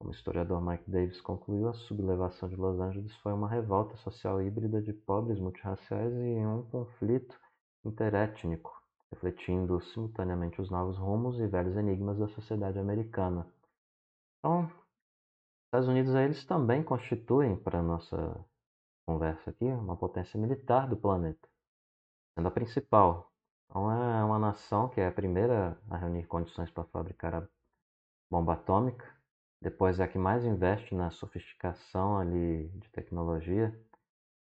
Como o historiador Mike Davis concluiu, a sublevação de Los Angeles foi uma revolta social híbrida de pobres multirraciais e um conflito interétnico, refletindo simultaneamente os novos rumos e velhos enigmas da sociedade americana. Então, os Estados Unidos eles também constituem para nossa conversa aqui, é uma potência militar do planeta, sendo é a principal. Então é uma nação que é a primeira a reunir condições para fabricar a bomba atômica, depois é a que mais investe na sofisticação ali de tecnologia,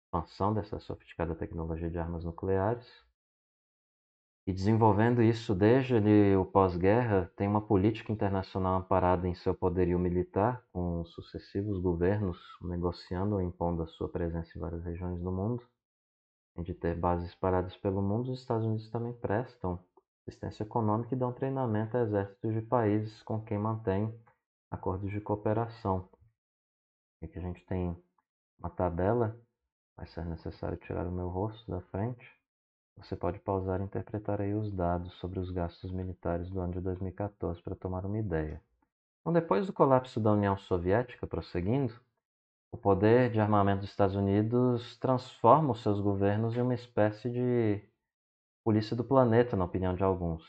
expansão dessa sofisticada tecnologia de armas nucleares. E desenvolvendo isso desde o pós-guerra, tem uma política internacional amparada em seu poderio militar, com sucessivos governos negociando ou impondo a sua presença em várias regiões do mundo. Além de ter bases espalhadas pelo mundo, os Estados Unidos também prestam assistência econômica e dão treinamento a exércitos de países com quem mantém acordos de cooperação. Aqui a gente tem uma tabela, vai ser necessário tirar o meu rosto da frente você pode pausar e interpretar aí os dados sobre os gastos militares do ano de 2014 para tomar uma ideia. Então, depois do colapso da União Soviética, prosseguindo, o poder de armamento dos Estados Unidos transforma os seus governos em uma espécie de polícia do planeta, na opinião de alguns.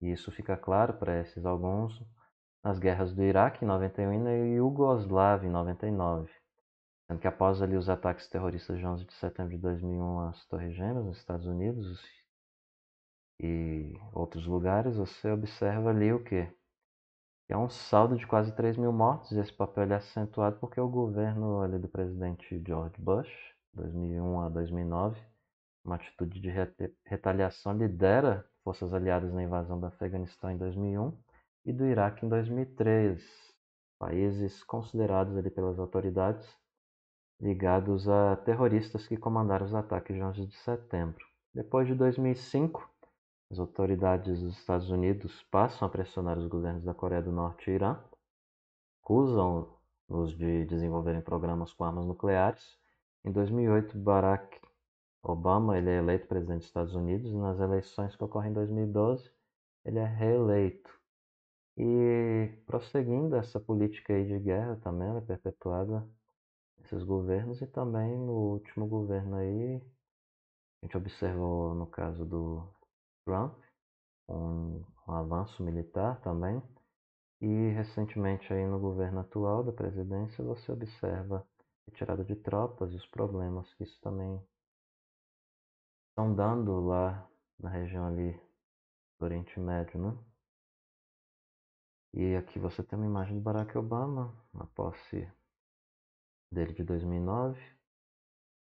E isso fica claro para esses alguns nas guerras do Iraque em 91 e na Iugoslávia em 99. Sendo que após ali os ataques terroristas de 11 de setembro de 2001 às Torres Gêmeas, nos Estados Unidos e outros lugares, você observa ali o quê? Que é um saldo de quase 3 mil mortos, e esse papel é acentuado porque o governo ali do presidente George Bush, 2001 a 2009, uma atitude de retaliação lidera forças aliadas na invasão do Afeganistão em 2001 e do Iraque em 2003, países considerados ali pelas autoridades ligados a terroristas que comandaram os ataques de 11 de setembro. Depois de 2005, as autoridades dos Estados Unidos passam a pressionar os governos da Coreia do Norte e Irã, acusam-os de desenvolverem programas com armas nucleares. Em 2008, Barack Obama ele é eleito presidente dos Estados Unidos e nas eleições que ocorrem em 2012, ele é reeleito. E prosseguindo essa política aí de guerra também, ela é perpetuada esses governos e também no último governo aí a gente observou no caso do Trump um, um avanço militar também e recentemente aí no governo atual da presidência você observa retirada de tropas e os problemas que isso também estão dando lá na região ali do Oriente Médio, né? E aqui você tem uma imagem do Barack Obama na posse dele de 2009.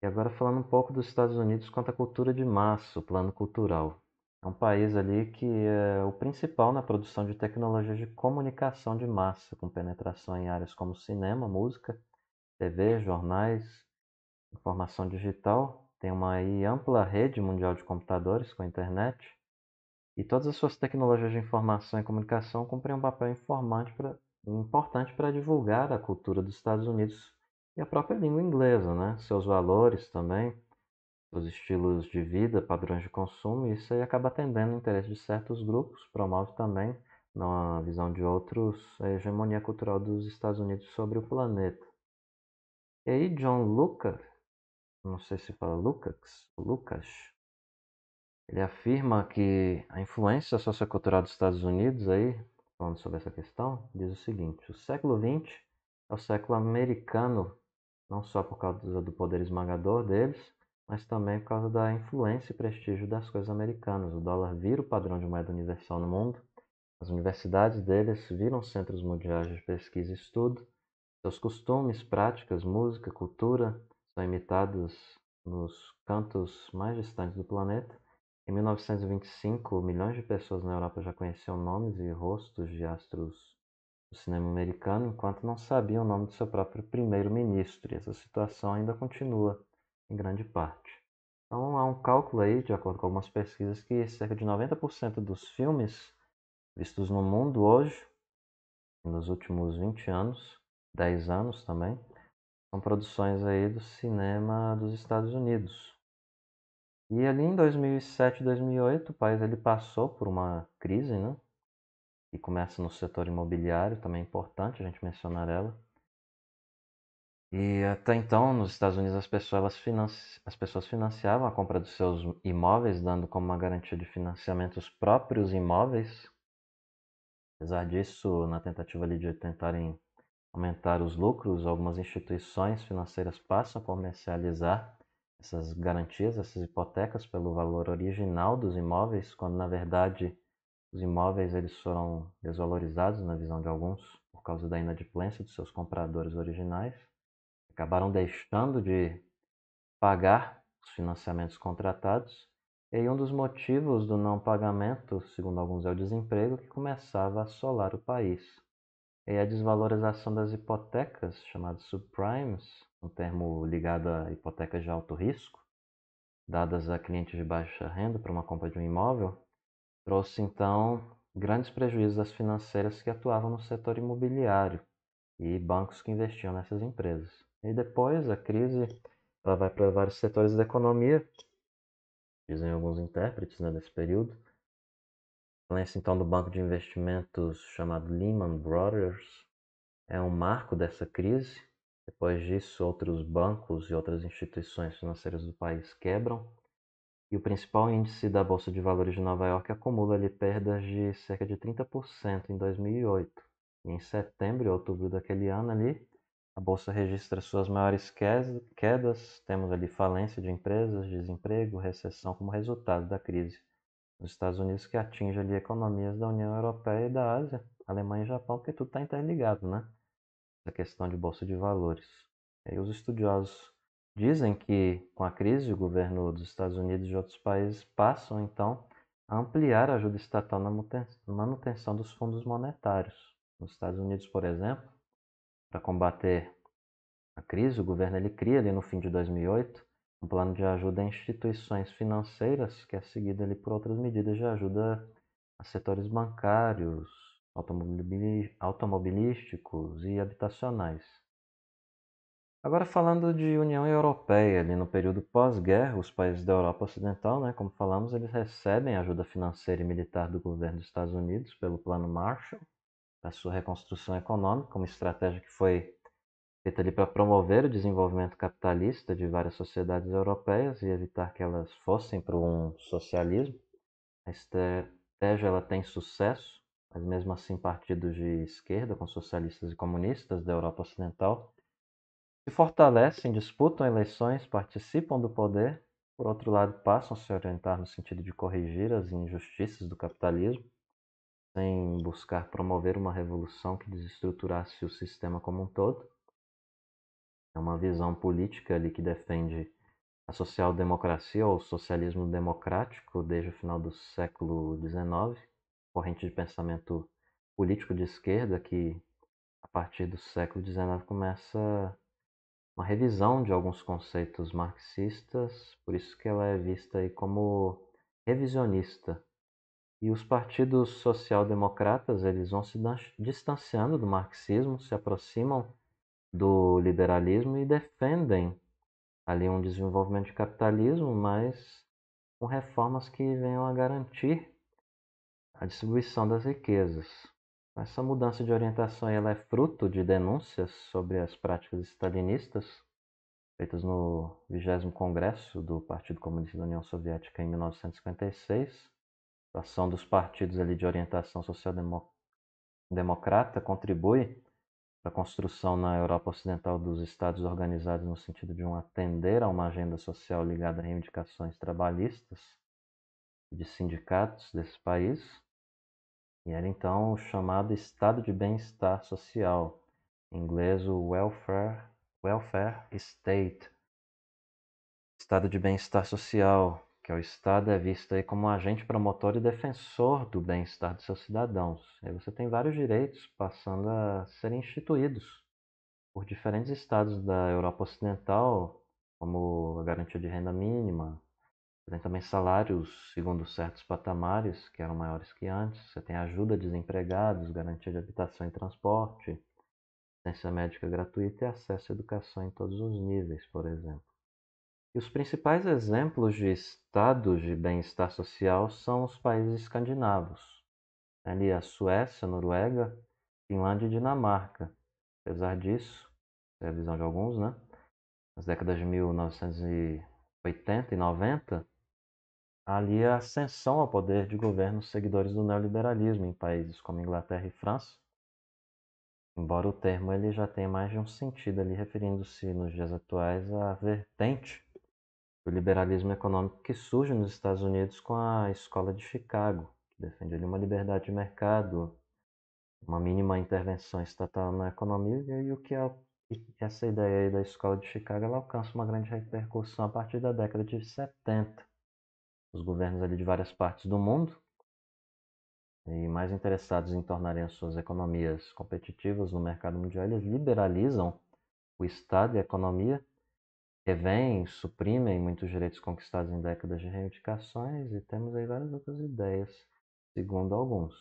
E agora falando um pouco dos Estados Unidos quanto à cultura de massa, o plano cultural. É um país ali que é o principal na produção de tecnologias de comunicação de massa, com penetração em áreas como cinema, música, TV, jornais, informação digital. Tem uma aí ampla rede mundial de computadores com a internet. E todas as suas tecnologias de informação e comunicação cumprem um papel pra, importante para divulgar a cultura dos Estados Unidos e a própria língua inglesa, né? Seus valores também, os estilos de vida, padrões de consumo, isso aí acaba atendendo o interesse de certos grupos, promove também, na visão de outros, a hegemonia cultural dos Estados Unidos sobre o planeta. E aí, John Lucas, não sei se fala Lucas, Lucas, ele afirma que a influência sociocultural dos Estados Unidos aí, falando sobre essa questão, diz o seguinte: o século XX ao é século americano, não só por causa do poder esmagador deles, mas também por causa da influência e prestígio das coisas americanas. O dólar vira o padrão de moeda universal no mundo, as universidades deles viram centros mundiais de pesquisa e estudo, seus costumes, práticas, música, cultura são imitados nos cantos mais distantes do planeta. Em 1925, milhões de pessoas na Europa já conheciam nomes e rostos de astros do cinema americano enquanto não sabia o nome do seu próprio primeiro-ministro, e essa situação ainda continua em grande parte. Então há um cálculo aí, de acordo com algumas pesquisas, que cerca de 90% dos filmes vistos no mundo hoje, nos últimos 20 anos, 10 anos também, são produções aí do cinema dos Estados Unidos. E ali em 2007, 2008, o país ele passou por uma crise, né? e começa no setor imobiliário, também é importante a gente mencionar ela. E até então, nos Estados Unidos, as pessoas, financi... as pessoas financiavam a compra dos seus imóveis, dando como uma garantia de financiamento os próprios imóveis. Apesar disso, na tentativa ali de tentarem aumentar os lucros, algumas instituições financeiras passam a comercializar essas garantias, essas hipotecas pelo valor original dos imóveis, quando na verdade os imóveis eles foram desvalorizados na visão de alguns por causa da inadimplência dos seus compradores originais, acabaram deixando de pagar os financiamentos contratados, e um dos motivos do não pagamento, segundo alguns, é o desemprego que começava a assolar o país. E a desvalorização das hipotecas, chamadas subprimes, um termo ligado a hipotecas de alto risco, dadas a clientes de baixa renda para uma compra de um imóvel, trouxe então grandes prejuízos às financeiras que atuavam no setor imobiliário e bancos que investiam nessas empresas. E depois a crise ela vai para vários setores da economia, dizem alguns intérpretes né, desse período. Falência então do banco de investimentos chamado Lehman Brothers é um marco dessa crise. Depois disso, outros bancos e outras instituições financeiras do país quebram e o principal índice da Bolsa de Valores de Nova York acumula ali perdas de cerca de 30% em 2008. E em setembro e outubro daquele ano ali, a bolsa registra suas maiores quedas. Temos ali falência de empresas, desemprego, recessão como resultado da crise nos Estados Unidos que atinge ali economias da União Europeia e da Ásia, Alemanha e Japão, porque tudo está interligado, né? a questão de bolsa de valores. E aí os estudiosos Dizem que, com a crise, o governo dos Estados Unidos e outros países passam, então, a ampliar a ajuda estatal na manutenção dos fundos monetários. Nos Estados Unidos, por exemplo, para combater a crise, o governo ele cria ali no fim de 2008 um plano de ajuda a instituições financeiras, que é seguido ali por outras medidas de ajuda a setores bancários, automobilísticos e habitacionais. Agora, falando de União Europeia, ali no período pós-guerra, os países da Europa Ocidental, né, como falamos, eles recebem ajuda financeira e militar do governo dos Estados Unidos pelo Plano Marshall, para sua reconstrução econômica, uma estratégia que foi feita ali para promover o desenvolvimento capitalista de várias sociedades europeias e evitar que elas fossem para um socialismo. A estratégia ela tem sucesso, mas mesmo assim partidos de esquerda, com socialistas e comunistas da Europa Ocidental, se fortalecem, disputam eleições, participam do poder, por outro lado, passam a se orientar no sentido de corrigir as injustiças do capitalismo, sem buscar promover uma revolução que desestruturasse o sistema como um todo. É uma visão política ali que defende a social-democracia ou o socialismo democrático desde o final do século XIX, corrente de pensamento político de esquerda que, a partir do século XIX, começa uma revisão de alguns conceitos marxistas, por isso que ela é vista aí como revisionista. E os partidos social-democratas, eles vão se distanciando do marxismo, se aproximam do liberalismo e defendem ali um desenvolvimento de capitalismo, mas com reformas que venham a garantir a distribuição das riquezas. Essa mudança de orientação ela é fruto de denúncias sobre as práticas stalinistas feitas no 20 Congresso do Partido Comunista da União Soviética em 1956. A ação dos partidos ali de orientação social-democrata contribui para a construção na Europa Ocidental dos Estados organizados no sentido de um atender a uma agenda social ligada a reivindicações trabalhistas de sindicatos desse país e era então o chamado estado de bem-estar social, em inglês o welfare, welfare state. Estado de bem-estar social, que é o Estado é visto aí como um agente promotor e defensor do bem-estar dos seus cidadãos. Aí você tem vários direitos passando a serem instituídos por diferentes estados da Europa Ocidental, como a garantia de renda mínima, tem também salários segundo certos patamares, que eram maiores que antes. Você tem ajuda a desempregados, garantia de habitação e transporte, assistência médica gratuita e acesso à educação em todos os níveis, por exemplo. E os principais exemplos de estados de bem-estar social são os países escandinavos, ali a Suécia, Noruega, Finlândia e Dinamarca. Apesar disso, é a visão de alguns, né? Nas décadas de 1980 e 90, ali a ascensão ao poder de governos seguidores do neoliberalismo em países como Inglaterra e França. Embora o termo ele já tenha mais de um sentido ali, referindo-se nos dias atuais à vertente do liberalismo econômico que surge nos Estados Unidos com a Escola de Chicago, que defende ali uma liberdade de mercado, uma mínima intervenção estatal na economia e o que é, essa ideia da Escola de Chicago ela alcança uma grande repercussão a partir da década de 70 os governos ali de várias partes do mundo e mais interessados em tornarem as suas economias competitivas no mercado mundial, eles liberalizam o Estado e a economia, revêm, suprimem muitos direitos conquistados em décadas de reivindicações e temos aí várias outras ideias, segundo alguns.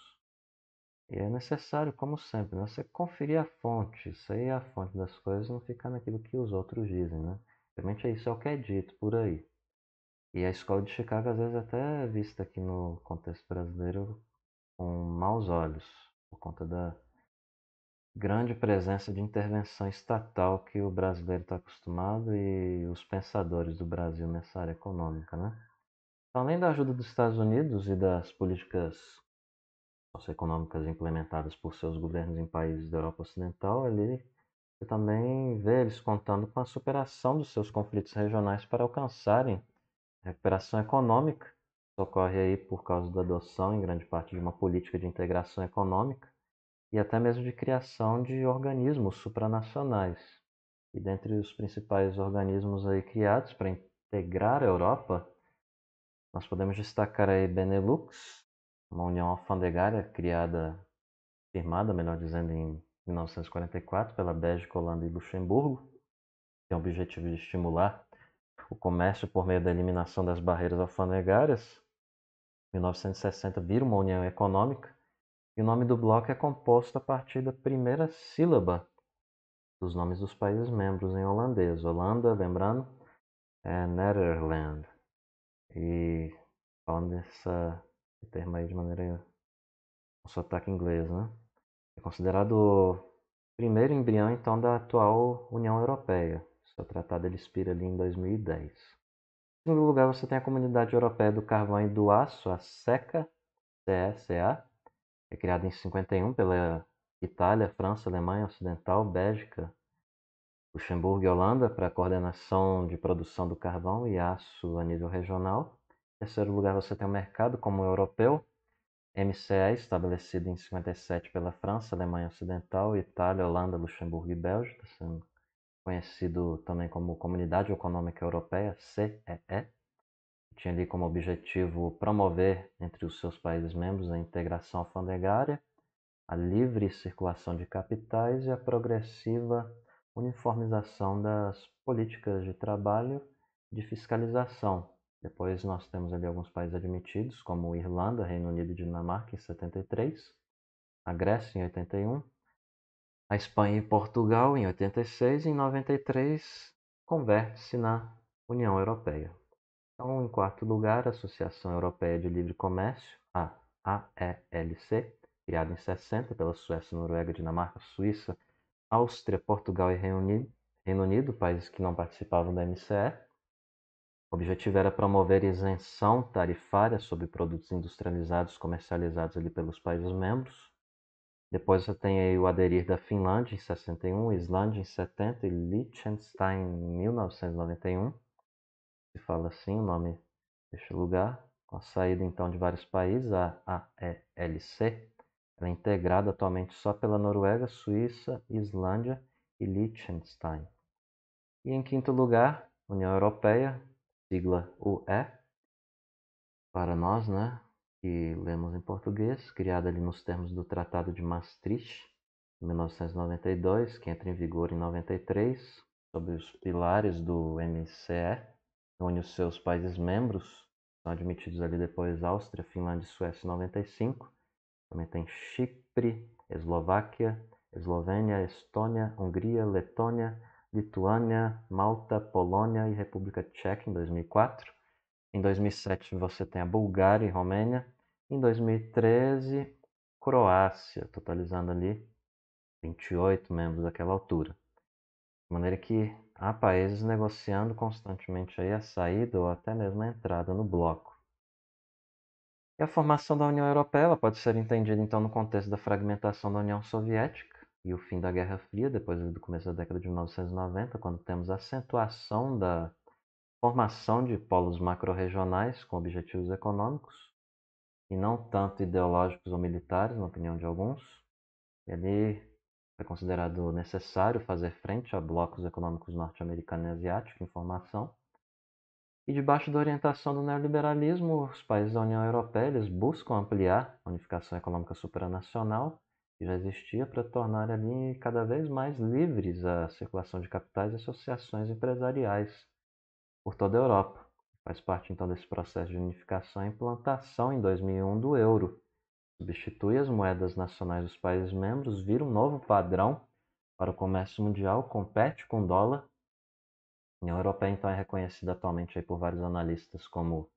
E é necessário, como sempre, né, você conferir a fonte, isso aí é a fonte das coisas, não ficar naquilo que os outros dizem, né? Realmente é isso é o que é dito por aí. E a escola de Chicago, às vezes, até é vista aqui no contexto brasileiro com maus olhos, por conta da grande presença de intervenção estatal que o brasileiro está acostumado e os pensadores do Brasil nessa área econômica, né? Então, além da ajuda dos Estados Unidos e das políticas socioeconômicas implementadas por seus governos em países da Europa Ocidental, ali você também vê eles contando com a superação dos seus conflitos regionais para alcançarem a recuperação econômica ocorre aí por causa da adoção, em grande parte, de uma política de integração econômica e até mesmo de criação de organismos supranacionais. E dentre os principais organismos aí criados para integrar a Europa, nós podemos destacar aí Benelux, uma união alfandegária criada, firmada, melhor dizendo, em 1944 pela Bélgica, Holanda e Luxemburgo, tem o objetivo de estimular o comércio por meio da eliminação das barreiras alfandegárias, 1960, vira uma união econômica, e o nome do bloco é composto a partir da primeira sílaba dos nomes dos países membros em holandês. Holanda, lembrando, é Nederland. E falando esse termo aí de maneira um sotaque inglês, né? É considerado o primeiro embrião então da atual União Europeia. O tratado ele expira ali em 2010. Em segundo lugar, você tem a Comunidade Europeia do Carvão e do Aço, a SECA, CECA, é criada em 51 pela Itália, França, Alemanha Ocidental, Bélgica, Luxemburgo e Holanda para coordenação de produção do carvão e aço a nível regional. Em terceiro lugar, você tem o mercado comum europeu, MCE, estabelecido em 57 pela França, Alemanha Ocidental, Itália, Holanda, Luxemburgo e Bélgica, sendo conhecido também como Comunidade Econômica Europeia, CEE, tinha ali como objetivo promover entre os seus países membros a integração alfandegária, a livre circulação de capitais e a progressiva uniformização das políticas de trabalho e de fiscalização. Depois nós temos ali alguns países admitidos, como Irlanda, Reino Unido e Dinamarca em 73, a Grécia em 81, a Espanha e Portugal em 86 e em 93 converte-se na União Europeia. Então, em quarto lugar, a Associação Europeia de Livre Comércio, a AELC, criada em 60 pela Suécia, Noruega, Dinamarca, Suíça, Áustria, Portugal e Reino Unido, Reino Unido países que não participavam da MCE. O objetivo era promover isenção tarifária sobre produtos industrializados comercializados ali pelos países membros, depois você tem aí o aderir da Finlândia em 61, Islândia em 70 e Liechtenstein em 1991. Se fala assim o nome deste lugar. Com a saída então de vários países, a AELC é integrada atualmente só pela Noruega, Suíça, Islândia e Liechtenstein. E em quinto lugar, União Europeia, sigla UE, para nós, né? que lemos em português, criada ali nos termos do Tratado de Maastricht, 1992, que entra em vigor em 93, sobre os pilares do MCE, onde une os seus países membros, são admitidos ali depois Áustria, Finlândia e Suécia em 95, também tem Chipre, Eslováquia, Eslovênia, Estônia, Hungria, Letônia, Lituânia, Malta, Polônia e República Tcheca em 2004. Em 2007 você tem a Bulgária e Romênia. Em 2013, Croácia, totalizando ali 28 membros daquela altura. De maneira que há países negociando constantemente aí a saída ou até mesmo a entrada no bloco. E a formação da União Europeia pode ser entendida então no contexto da fragmentação da União Soviética e o fim da Guerra Fria, depois do começo da década de 1990, quando temos a acentuação da formação de polos macro-regionais com objetivos econômicos e não tanto ideológicos ou militares, na opinião de alguns. Ele é considerado necessário fazer frente a blocos econômicos norte-americano e asiático em formação. E debaixo da orientação do neoliberalismo, os países da União Europeia buscam ampliar a unificação econômica supranacional que já existia para tornar ali cada vez mais livres a circulação de capitais e associações empresariais por toda a Europa. Faz parte então desse processo de unificação e implantação em 2001 do euro. Substitui as moedas nacionais dos países membros, vira um novo padrão para o comércio mundial, compete com o dólar. A União Europeia então é reconhecida atualmente por vários analistas como o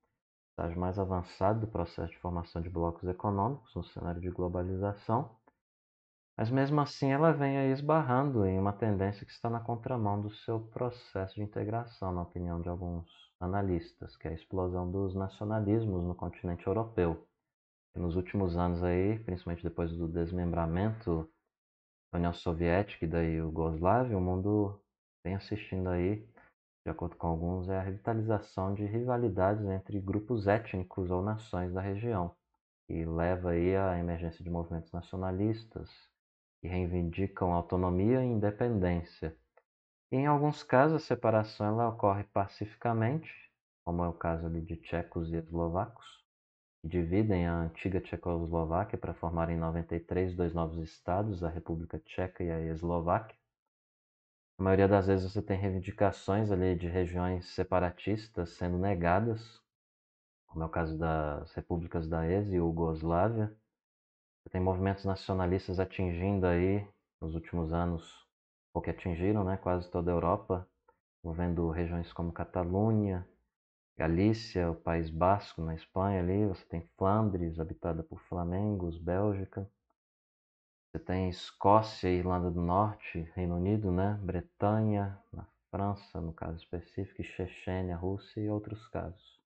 estágio mais avançado do processo de formação de blocos econômicos no cenário de globalização mas mesmo assim ela vem aí esbarrando em uma tendência que está na contramão do seu processo de integração, na opinião de alguns analistas, que é a explosão dos nacionalismos no continente europeu. E nos últimos anos aí, principalmente depois do desmembramento da União Soviética e da Iugoslávia, o mundo vem assistindo aí, de acordo com alguns, é a revitalização de rivalidades entre grupos étnicos ou nações da região, que leva aí à emergência de movimentos nacionalistas, que reivindicam autonomia e independência. E, em alguns casos, a separação ela ocorre pacificamente, como é o caso ali de tchecos e eslovacos, que dividem a antiga Tchecoslováquia para formar em 93 dois novos estados, a República Tcheca e a Eslováquia. A maioria das vezes você tem reivindicações ali de regiões separatistas sendo negadas, como é o caso das repúblicas da ex Yugoslávia, você tem movimentos nacionalistas atingindo aí, nos últimos anos, ou que atingiram né, quase toda a Europa, envolvendo regiões como Catalunha, Galícia, o País Basco na Espanha ali, você tem Flandres, habitada por flamengos, Bélgica. Você tem Escócia Irlanda do Norte, Reino Unido, né? Bretanha, na França, no caso específico, e Chechênia, Rússia e outros casos.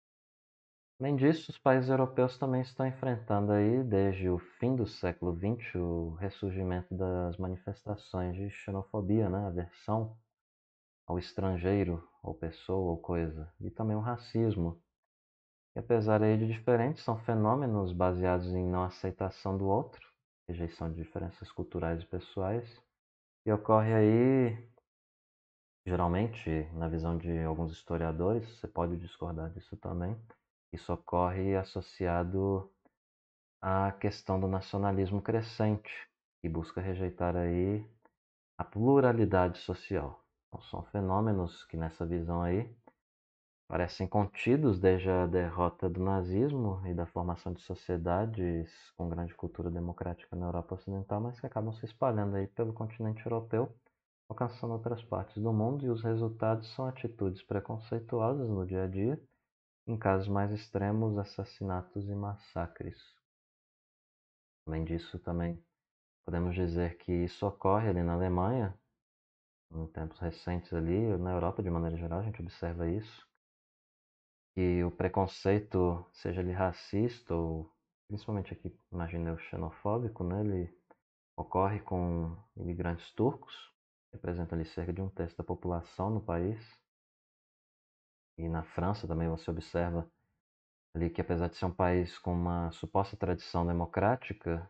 Além disso, os países europeus também estão enfrentando aí, desde o fim do século XX, o ressurgimento das manifestações de xenofobia, né? aversão ao estrangeiro, ou pessoa, ou coisa, e também o racismo. E apesar aí de diferentes, são fenômenos baseados em não aceitação do outro, rejeição de diferenças culturais e pessoais, e ocorre aí, geralmente, na visão de alguns historiadores, você pode discordar disso também, isso ocorre associado à questão do nacionalismo crescente, que busca rejeitar aí a pluralidade social. Então, são fenômenos que nessa visão aí parecem contidos desde a derrota do nazismo e da formação de sociedades com grande cultura democrática na Europa Ocidental, mas que acabam se espalhando aí pelo continente europeu, alcançando outras partes do mundo e os resultados são atitudes preconceituosas no dia a dia em casos mais extremos, assassinatos e massacres. Além disso, também podemos dizer que isso ocorre ali na Alemanha, em tempos recentes ali, na Europa de maneira geral, a gente observa isso. Que o preconceito, seja ele racista ou principalmente aqui, imagine eu, xenofóbico, né? Ele ocorre com imigrantes turcos, representam ali cerca de um terço da população no país e na França também você observa ali que apesar de ser um país com uma suposta tradição democrática,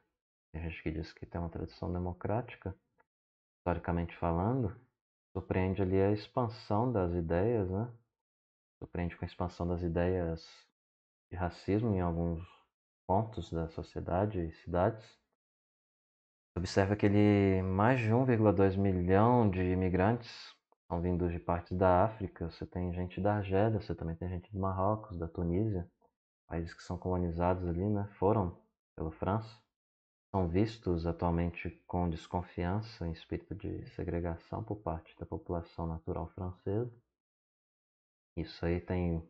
tem gente que diz que tem uma tradição democrática, historicamente falando, surpreende ali a expansão das ideias, né? Surpreende com a expansão das ideias de racismo em alguns pontos da sociedade e cidades. Observa que ele mais de 1,2 milhão de imigrantes são vindo de partes da África, você tem gente da Argélia, você também tem gente do Marrocos, da Tunísia, países que são colonizados ali, né? Foram pela França. São vistos atualmente com desconfiança, em espírito de segregação por parte da população natural francesa. Isso aí tem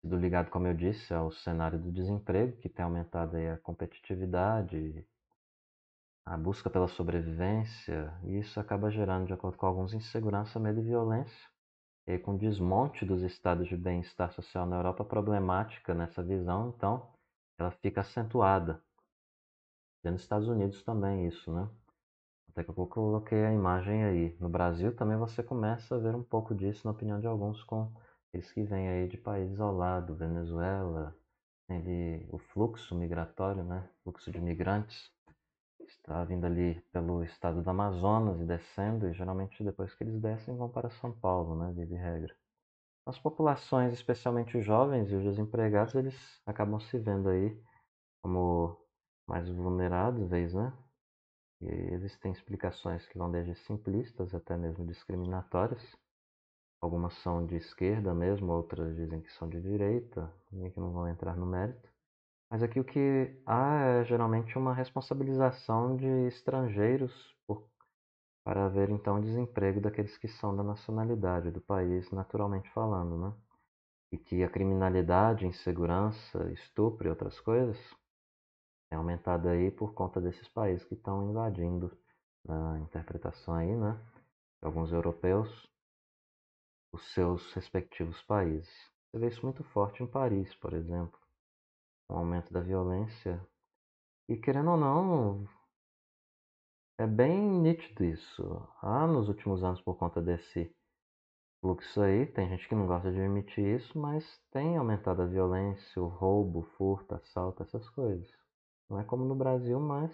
sido ligado, como eu disse, ao cenário do desemprego, que tem aumentado aí a competitividade, a busca pela sobrevivência, e isso acaba gerando, de acordo com alguns, insegurança, medo e violência. E com o desmonte dos estados de bem-estar social na Europa, problemática nessa visão, então, ela fica acentuada. E nos Estados Unidos também isso, né? Até que eu coloquei a imagem aí. No Brasil também você começa a ver um pouco disso, na opinião de alguns, com eles que vêm aí de países ao lado, Venezuela, ele, o fluxo migratório, né? O fluxo de imigrantes está vindo ali pelo estado do Amazonas e descendo, e geralmente depois que eles descem vão para São Paulo, né, via de regra. As populações, especialmente os jovens e os desempregados, eles acabam se vendo aí como mais vulneráveis, né? E existem explicações que vão desde simplistas até mesmo discriminatórias. Algumas são de esquerda mesmo, outras dizem que são de direita, nem que não vão entrar no mérito. Mas aqui o que há é geralmente uma responsabilização de estrangeiros por, para haver então desemprego daqueles que são da nacionalidade do país, naturalmente falando, né? E que a criminalidade, insegurança, estupro e outras coisas é aumentada aí por conta desses países que estão invadindo na interpretação aí, né? Alguns europeus, os seus respectivos países. Você vê isso muito forte em Paris, por exemplo um aumento da violência. E querendo ou não, é bem nítido isso. Ah, nos últimos anos, por conta desse fluxo aí, tem gente que não gosta de admitir isso, mas tem aumentado a violência, o roubo, o furto, assalto, essas coisas. Não é como no Brasil, mas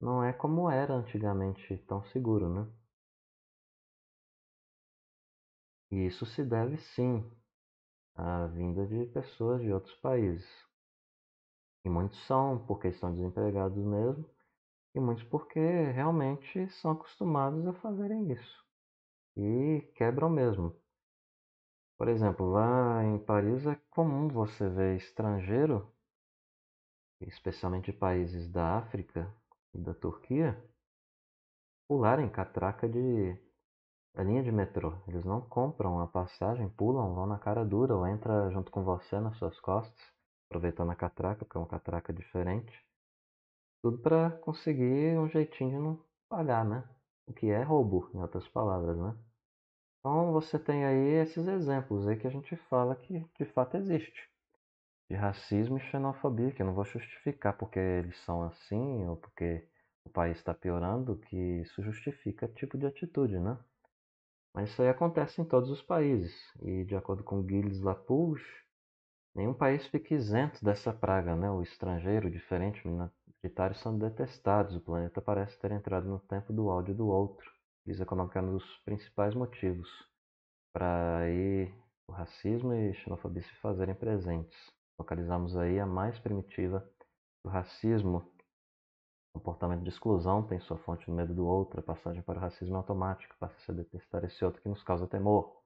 não é como era antigamente tão seguro, né? E isso se deve sim à vinda de pessoas de outros países. E muitos são porque estão desempregados mesmo, e muitos porque realmente são acostumados a fazerem isso. E quebram mesmo. Por exemplo, lá em Paris é comum você ver estrangeiro, especialmente de países da África e da Turquia, pularem catraca de a linha de metrô. Eles não compram a passagem, pulam, vão na cara dura ou entra junto com você nas suas costas aproveitando a catraca, porque é uma catraca diferente. Tudo para conseguir um jeitinho de não pagar, né? O que é roubo, em outras palavras, né? Então você tem aí esses exemplos aí que a gente fala que de fato existe. De racismo e xenofobia, que eu não vou justificar porque eles são assim ou porque o país está piorando, que isso justifica tipo de atitude, né? Mas isso aí acontece em todos os países. E de acordo com Gilles Lapouche, Nenhum país fica isento dessa praga, né? O estrangeiro, diferente, militares são detestados. O planeta parece ter entrado no tempo do áudio do outro. Eles colocaram nos principais motivos para aí o racismo e xenofobia se fazerem presentes. Localizamos aí a mais primitiva do racismo. O comportamento de exclusão tem sua fonte no medo do outro. A passagem para o racismo é automática, passa -se a detestar esse outro que nos causa temor.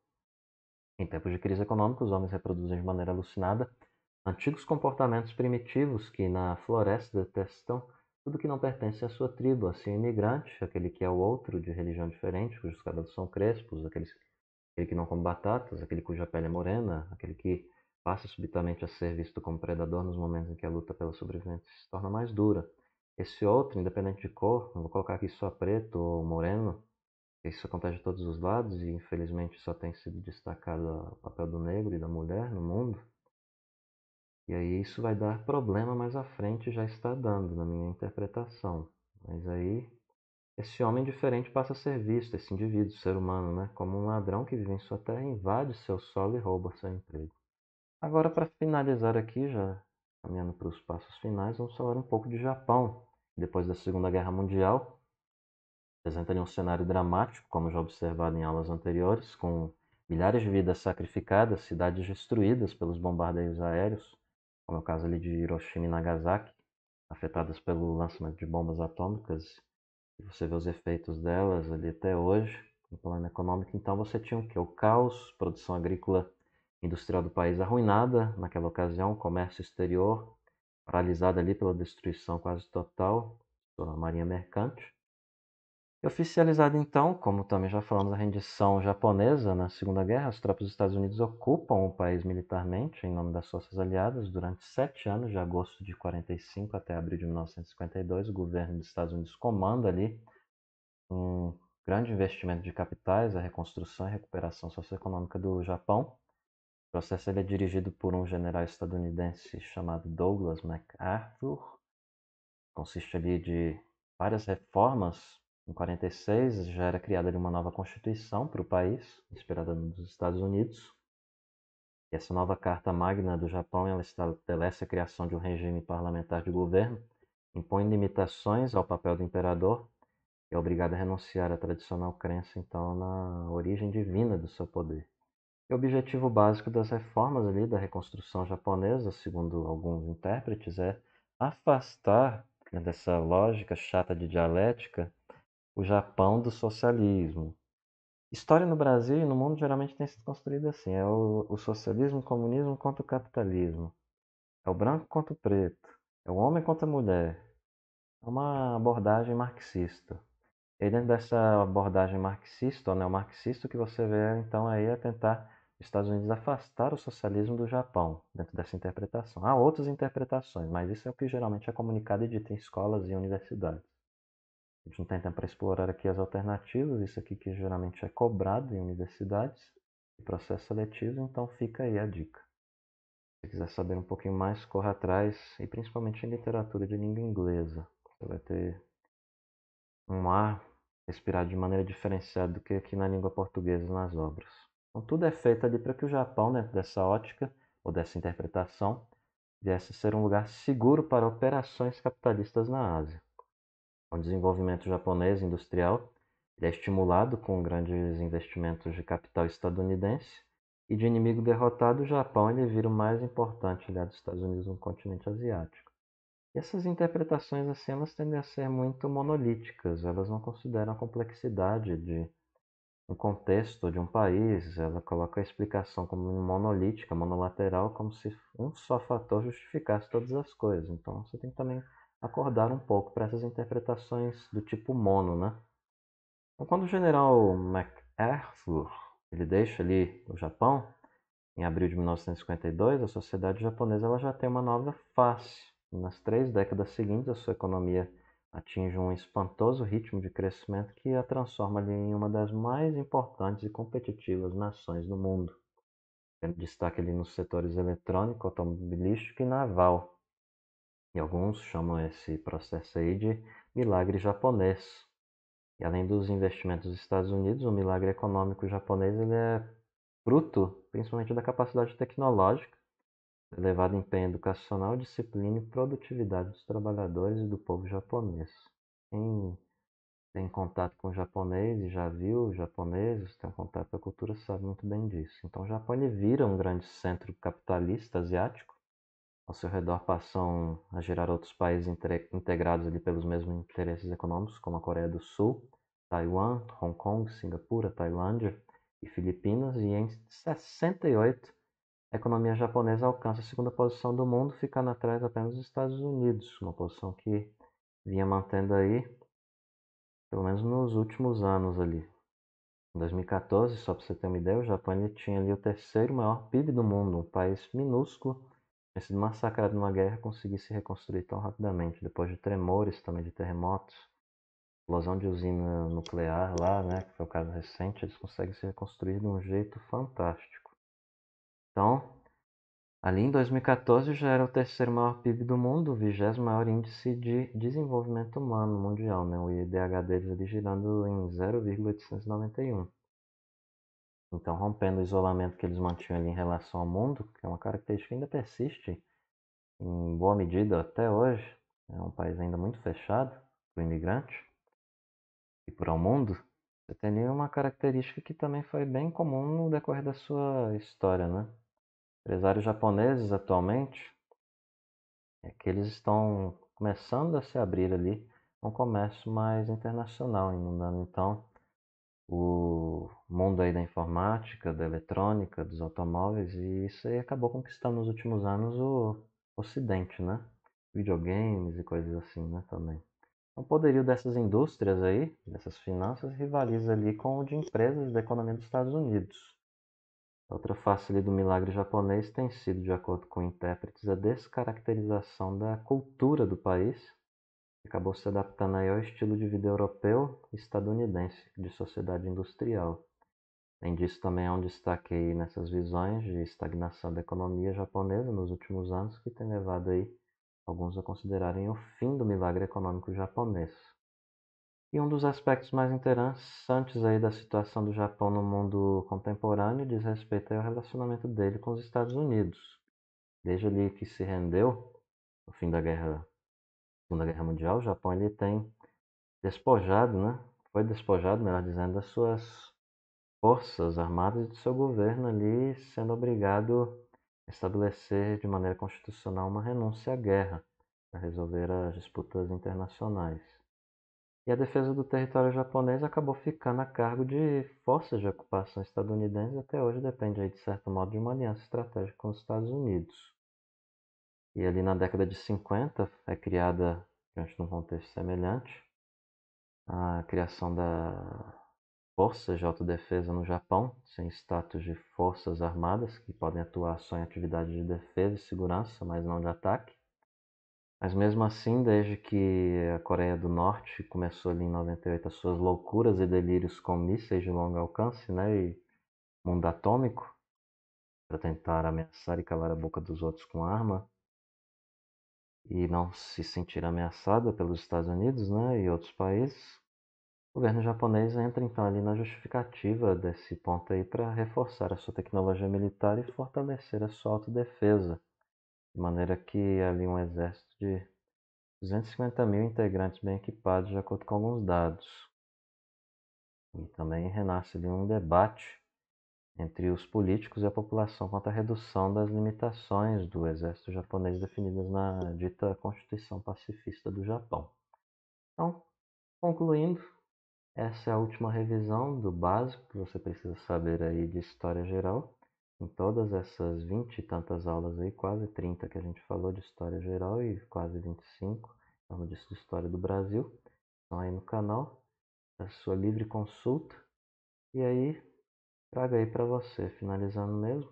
Em tempos de crise econômica, os homens reproduzem de maneira alucinada antigos comportamentos primitivos que na floresta detestam tudo que não pertence à sua tribo, assim o imigrante, aquele que é o outro de religião diferente, cujos cabelos são crespos, aqueles, aquele que não come batatas, aquele cuja pele é morena, aquele que passa subitamente a ser visto como predador nos momentos em que a luta pela sobrevivência se torna mais dura. Esse outro, independente de cor, não vou colocar aqui só preto ou moreno, isso acontece de todos os lados e infelizmente só tem sido destacado o papel do negro e da mulher no mundo. E aí isso vai dar problema mais à frente, já está dando, na minha interpretação. Mas aí esse homem diferente passa a ser visto, esse indivíduo, ser humano, né, como um ladrão que vive em sua terra, invade seu solo e rouba seu emprego. Agora, para finalizar aqui, já caminhando para os passos finais, vamos falar um pouco de Japão. Depois da Segunda Guerra Mundial, apresenta um cenário dramático, como já observado em aulas anteriores, com milhares de vidas sacrificadas, cidades destruídas pelos bombardeios aéreos, como é o caso ali de Hiroshima e Nagasaki, afetadas pelo lançamento de bombas atômicas, e você vê os efeitos delas ali até hoje no plano econômico. Então você tinha o que? O caos, produção agrícola industrial do país arruinada naquela ocasião, comércio exterior paralisado ali pela destruição quase total da marinha mercante oficializada então, como também já falamos, a rendição japonesa na né? Segunda Guerra, as tropas dos Estados Unidos ocupam o país militarmente em nome das forças aliadas durante sete anos, de agosto de 45 até abril de 1952. O governo dos Estados Unidos comanda ali um grande investimento de capitais, a reconstrução e recuperação socioeconômica do Japão. O processo ele é dirigido por um general estadunidense chamado Douglas MacArthur. Consiste ali de várias reformas em 46 já era criada uma nova constituição para o país, inspirada nos Estados Unidos. E essa nova carta magna do Japão ela estabelece a criação de um regime parlamentar de governo, impõe limitações ao papel do imperador e é obrigado a renunciar à tradicional crença então na origem divina do seu poder. E o objetivo básico das reformas ali da reconstrução japonesa, segundo alguns intérpretes, é afastar né, dessa lógica chata de dialética o Japão do socialismo. História no Brasil e no mundo geralmente tem sido construída assim: é o, o socialismo, o comunismo contra o capitalismo, é o branco contra o preto, é o homem contra a mulher. É uma abordagem marxista. E dentro dessa abordagem marxista ou neomarxista, o que você vê então aí é tentar os Estados Unidos afastar o socialismo do Japão, dentro dessa interpretação. Há outras interpretações, mas isso é o que geralmente é comunicado e dito em escolas e universidades. A gente não tem tá tempo para explorar aqui as alternativas, isso aqui que geralmente é cobrado em universidades e processo seletivo, então fica aí a dica. Se quiser saber um pouquinho mais, corra atrás, e principalmente em literatura de língua inglesa. Você vai ter um ar respirado de maneira diferenciada do que aqui na língua portuguesa nas obras. Então tudo é feito ali para que o Japão, dentro dessa ótica, ou dessa interpretação, viesse a ser um lugar seguro para operações capitalistas na Ásia. O é desenvolvimento japonês industrial. Ele é estimulado com grandes investimentos de capital estadunidense e de inimigo derrotado, o Japão ele vira o mais importante aliado dos Estados Unidos no continente asiático. E essas interpretações assim, elas tendem a ser muito monolíticas, elas não consideram a complexidade de um contexto de um país, ela coloca a explicação como monolítica, monolateral, como se um só fator justificasse todas as coisas. Então você tem que também acordar um pouco para essas interpretações do tipo mono, né? Então, quando o general MacArthur ele deixa ali o Japão, em abril de 1952, a sociedade japonesa ela já tem uma nova face. Nas três décadas seguintes, a sua economia atinge um espantoso ritmo de crescimento que a transforma em uma das mais importantes e competitivas nações do mundo. Tendo destaque ali nos setores eletrônico, automobilístico e naval. E alguns chamam esse processo aí de milagre japonês. E além dos investimentos dos Estados Unidos, o milagre econômico japonês ele é fruto principalmente da capacidade tecnológica, elevado empenho educacional, disciplina e produtividade dos trabalhadores e do povo japonês. Quem tem contato com o japonês e já viu japoneses, tem contato com a cultura, sabe muito bem disso. Então, o Japão ele vira um grande centro capitalista asiático, ao seu redor passam a gerar outros países integrados ali pelos mesmos interesses econômicos, como a Coreia do Sul, Taiwan, Hong Kong, Singapura, Tailândia e Filipinas, e em 68 a economia japonesa alcança a segunda posição do mundo, ficando atrás apenas dos Estados Unidos, uma posição que vinha mantendo aí pelo menos nos últimos anos ali. Em 2014, só para você ter uma ideia, o Japão tinha ali o terceiro maior PIB do mundo, um país minúsculo tinha sido massacrado numa guerra, conseguir se reconstruir tão rapidamente, depois de tremores também, de terremotos, explosão de usina nuclear lá, né, que foi o caso recente, eles conseguem se reconstruir de um jeito fantástico. Então, ali em 2014 já era o terceiro maior PIB do mundo, o vigésimo maior índice de desenvolvimento humano mundial, né, o IDH deles ali girando em 0,891. Então, rompendo o isolamento que eles mantinham ali em relação ao mundo, que é uma característica que ainda persiste em boa medida até hoje, é um país ainda muito fechado para o imigrante e para o mundo, você tem ali uma característica que também foi bem comum no decorrer da sua história, né? Empresários japoneses atualmente é que eles estão começando a se abrir ali um comércio mais internacional, inundando então o mundo aí da informática, da eletrônica, dos automóveis, e isso aí acabou conquistando nos últimos anos o ocidente, né? Videogames e coisas assim, né, também. Então, o poderio dessas indústrias aí, dessas finanças, rivaliza ali com o de empresas da economia dos Estados Unidos. Outra face ali do milagre japonês tem sido, de acordo com intérpretes, a descaracterização da cultura do país Acabou se adaptando aí ao estilo de vida europeu e estadunidense de sociedade industrial. Além disso, também há um destaque aí nessas visões de estagnação da economia japonesa nos últimos anos, que tem levado aí alguns a considerarem o fim do milagre econômico japonês. E um dos aspectos mais interessantes aí da situação do Japão no mundo contemporâneo diz respeito ao relacionamento dele com os Estados Unidos. Desde ali que se rendeu, no fim da Guerra Segunda Guerra Mundial, o Japão ele tem despojado, né? Foi despojado, melhor dizendo, das suas forças armadas e do seu governo ali, sendo obrigado a estabelecer de maneira constitucional uma renúncia à guerra para resolver as disputas internacionais. E a defesa do território japonês acabou ficando a cargo de forças de ocupação estadunidenses até hoje depende aí, de certo modo de uma aliança estratégica com os Estados Unidos. E ali na década de 50 é criada, diante de um contexto semelhante, a criação da Força de Autodefesa no Japão, sem status de forças armadas, que podem atuar só em atividades de defesa e segurança, mas não de ataque. Mas mesmo assim, desde que a Coreia do Norte começou ali em 98 as suas loucuras e delírios com mísseis de longo alcance, né, e mundo atômico, para tentar ameaçar e calar a boca dos outros com arma, e não se sentir ameaçada pelos Estados Unidos né, e outros países, o governo japonês entra então ali na justificativa desse ponto aí para reforçar a sua tecnologia militar e fortalecer a sua autodefesa, de maneira que ali um exército de 250 mil integrantes bem equipados, de acordo com alguns dados. E também renasce ali um debate entre os políticos e a população quanto à redução das limitações do exército japonês definidas na dita Constituição Pacifista do Japão. Então, concluindo, essa é a última revisão do básico que você precisa saber aí de história geral. Em todas essas 20 e tantas aulas aí, quase 30 que a gente falou de história geral e quase 25, como disse, de história do Brasil, estão aí no canal, é a sua livre consulta. E aí, Traga aí para você, finalizando mesmo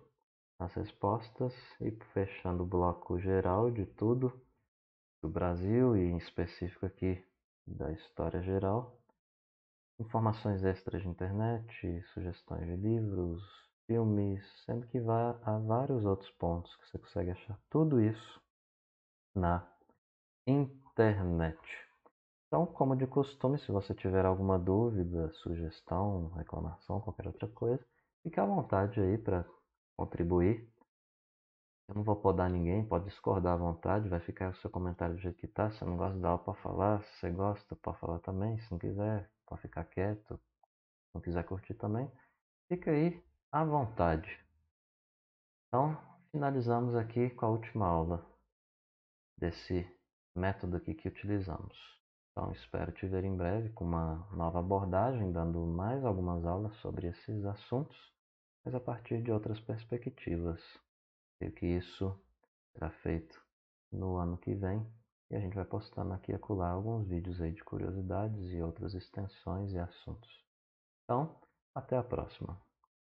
as respostas e fechando o bloco geral de tudo do Brasil e em específico aqui da história geral. Informações extras de internet, sugestões de livros, filmes, sendo que vá a vários outros pontos que você consegue achar tudo isso na internet. Então, como de costume, se você tiver alguma dúvida, sugestão, reclamação, qualquer outra coisa, fique à vontade aí para contribuir. Eu não vou podar ninguém, pode discordar à vontade, vai ficar o seu comentário do jeito que está. Se não gosta da aula para falar, se você gosta, pode falar também. Se não quiser, pode ficar quieto. Se não quiser curtir também, fica aí à vontade. Então, finalizamos aqui com a última aula desse método aqui que utilizamos. Então, espero te ver em breve com uma nova abordagem, dando mais algumas aulas sobre esses assuntos, mas a partir de outras perspectivas. Creio que isso será feito no ano que vem e a gente vai postando aqui e acolá alguns vídeos aí de curiosidades e outras extensões e assuntos. Então, até a próxima!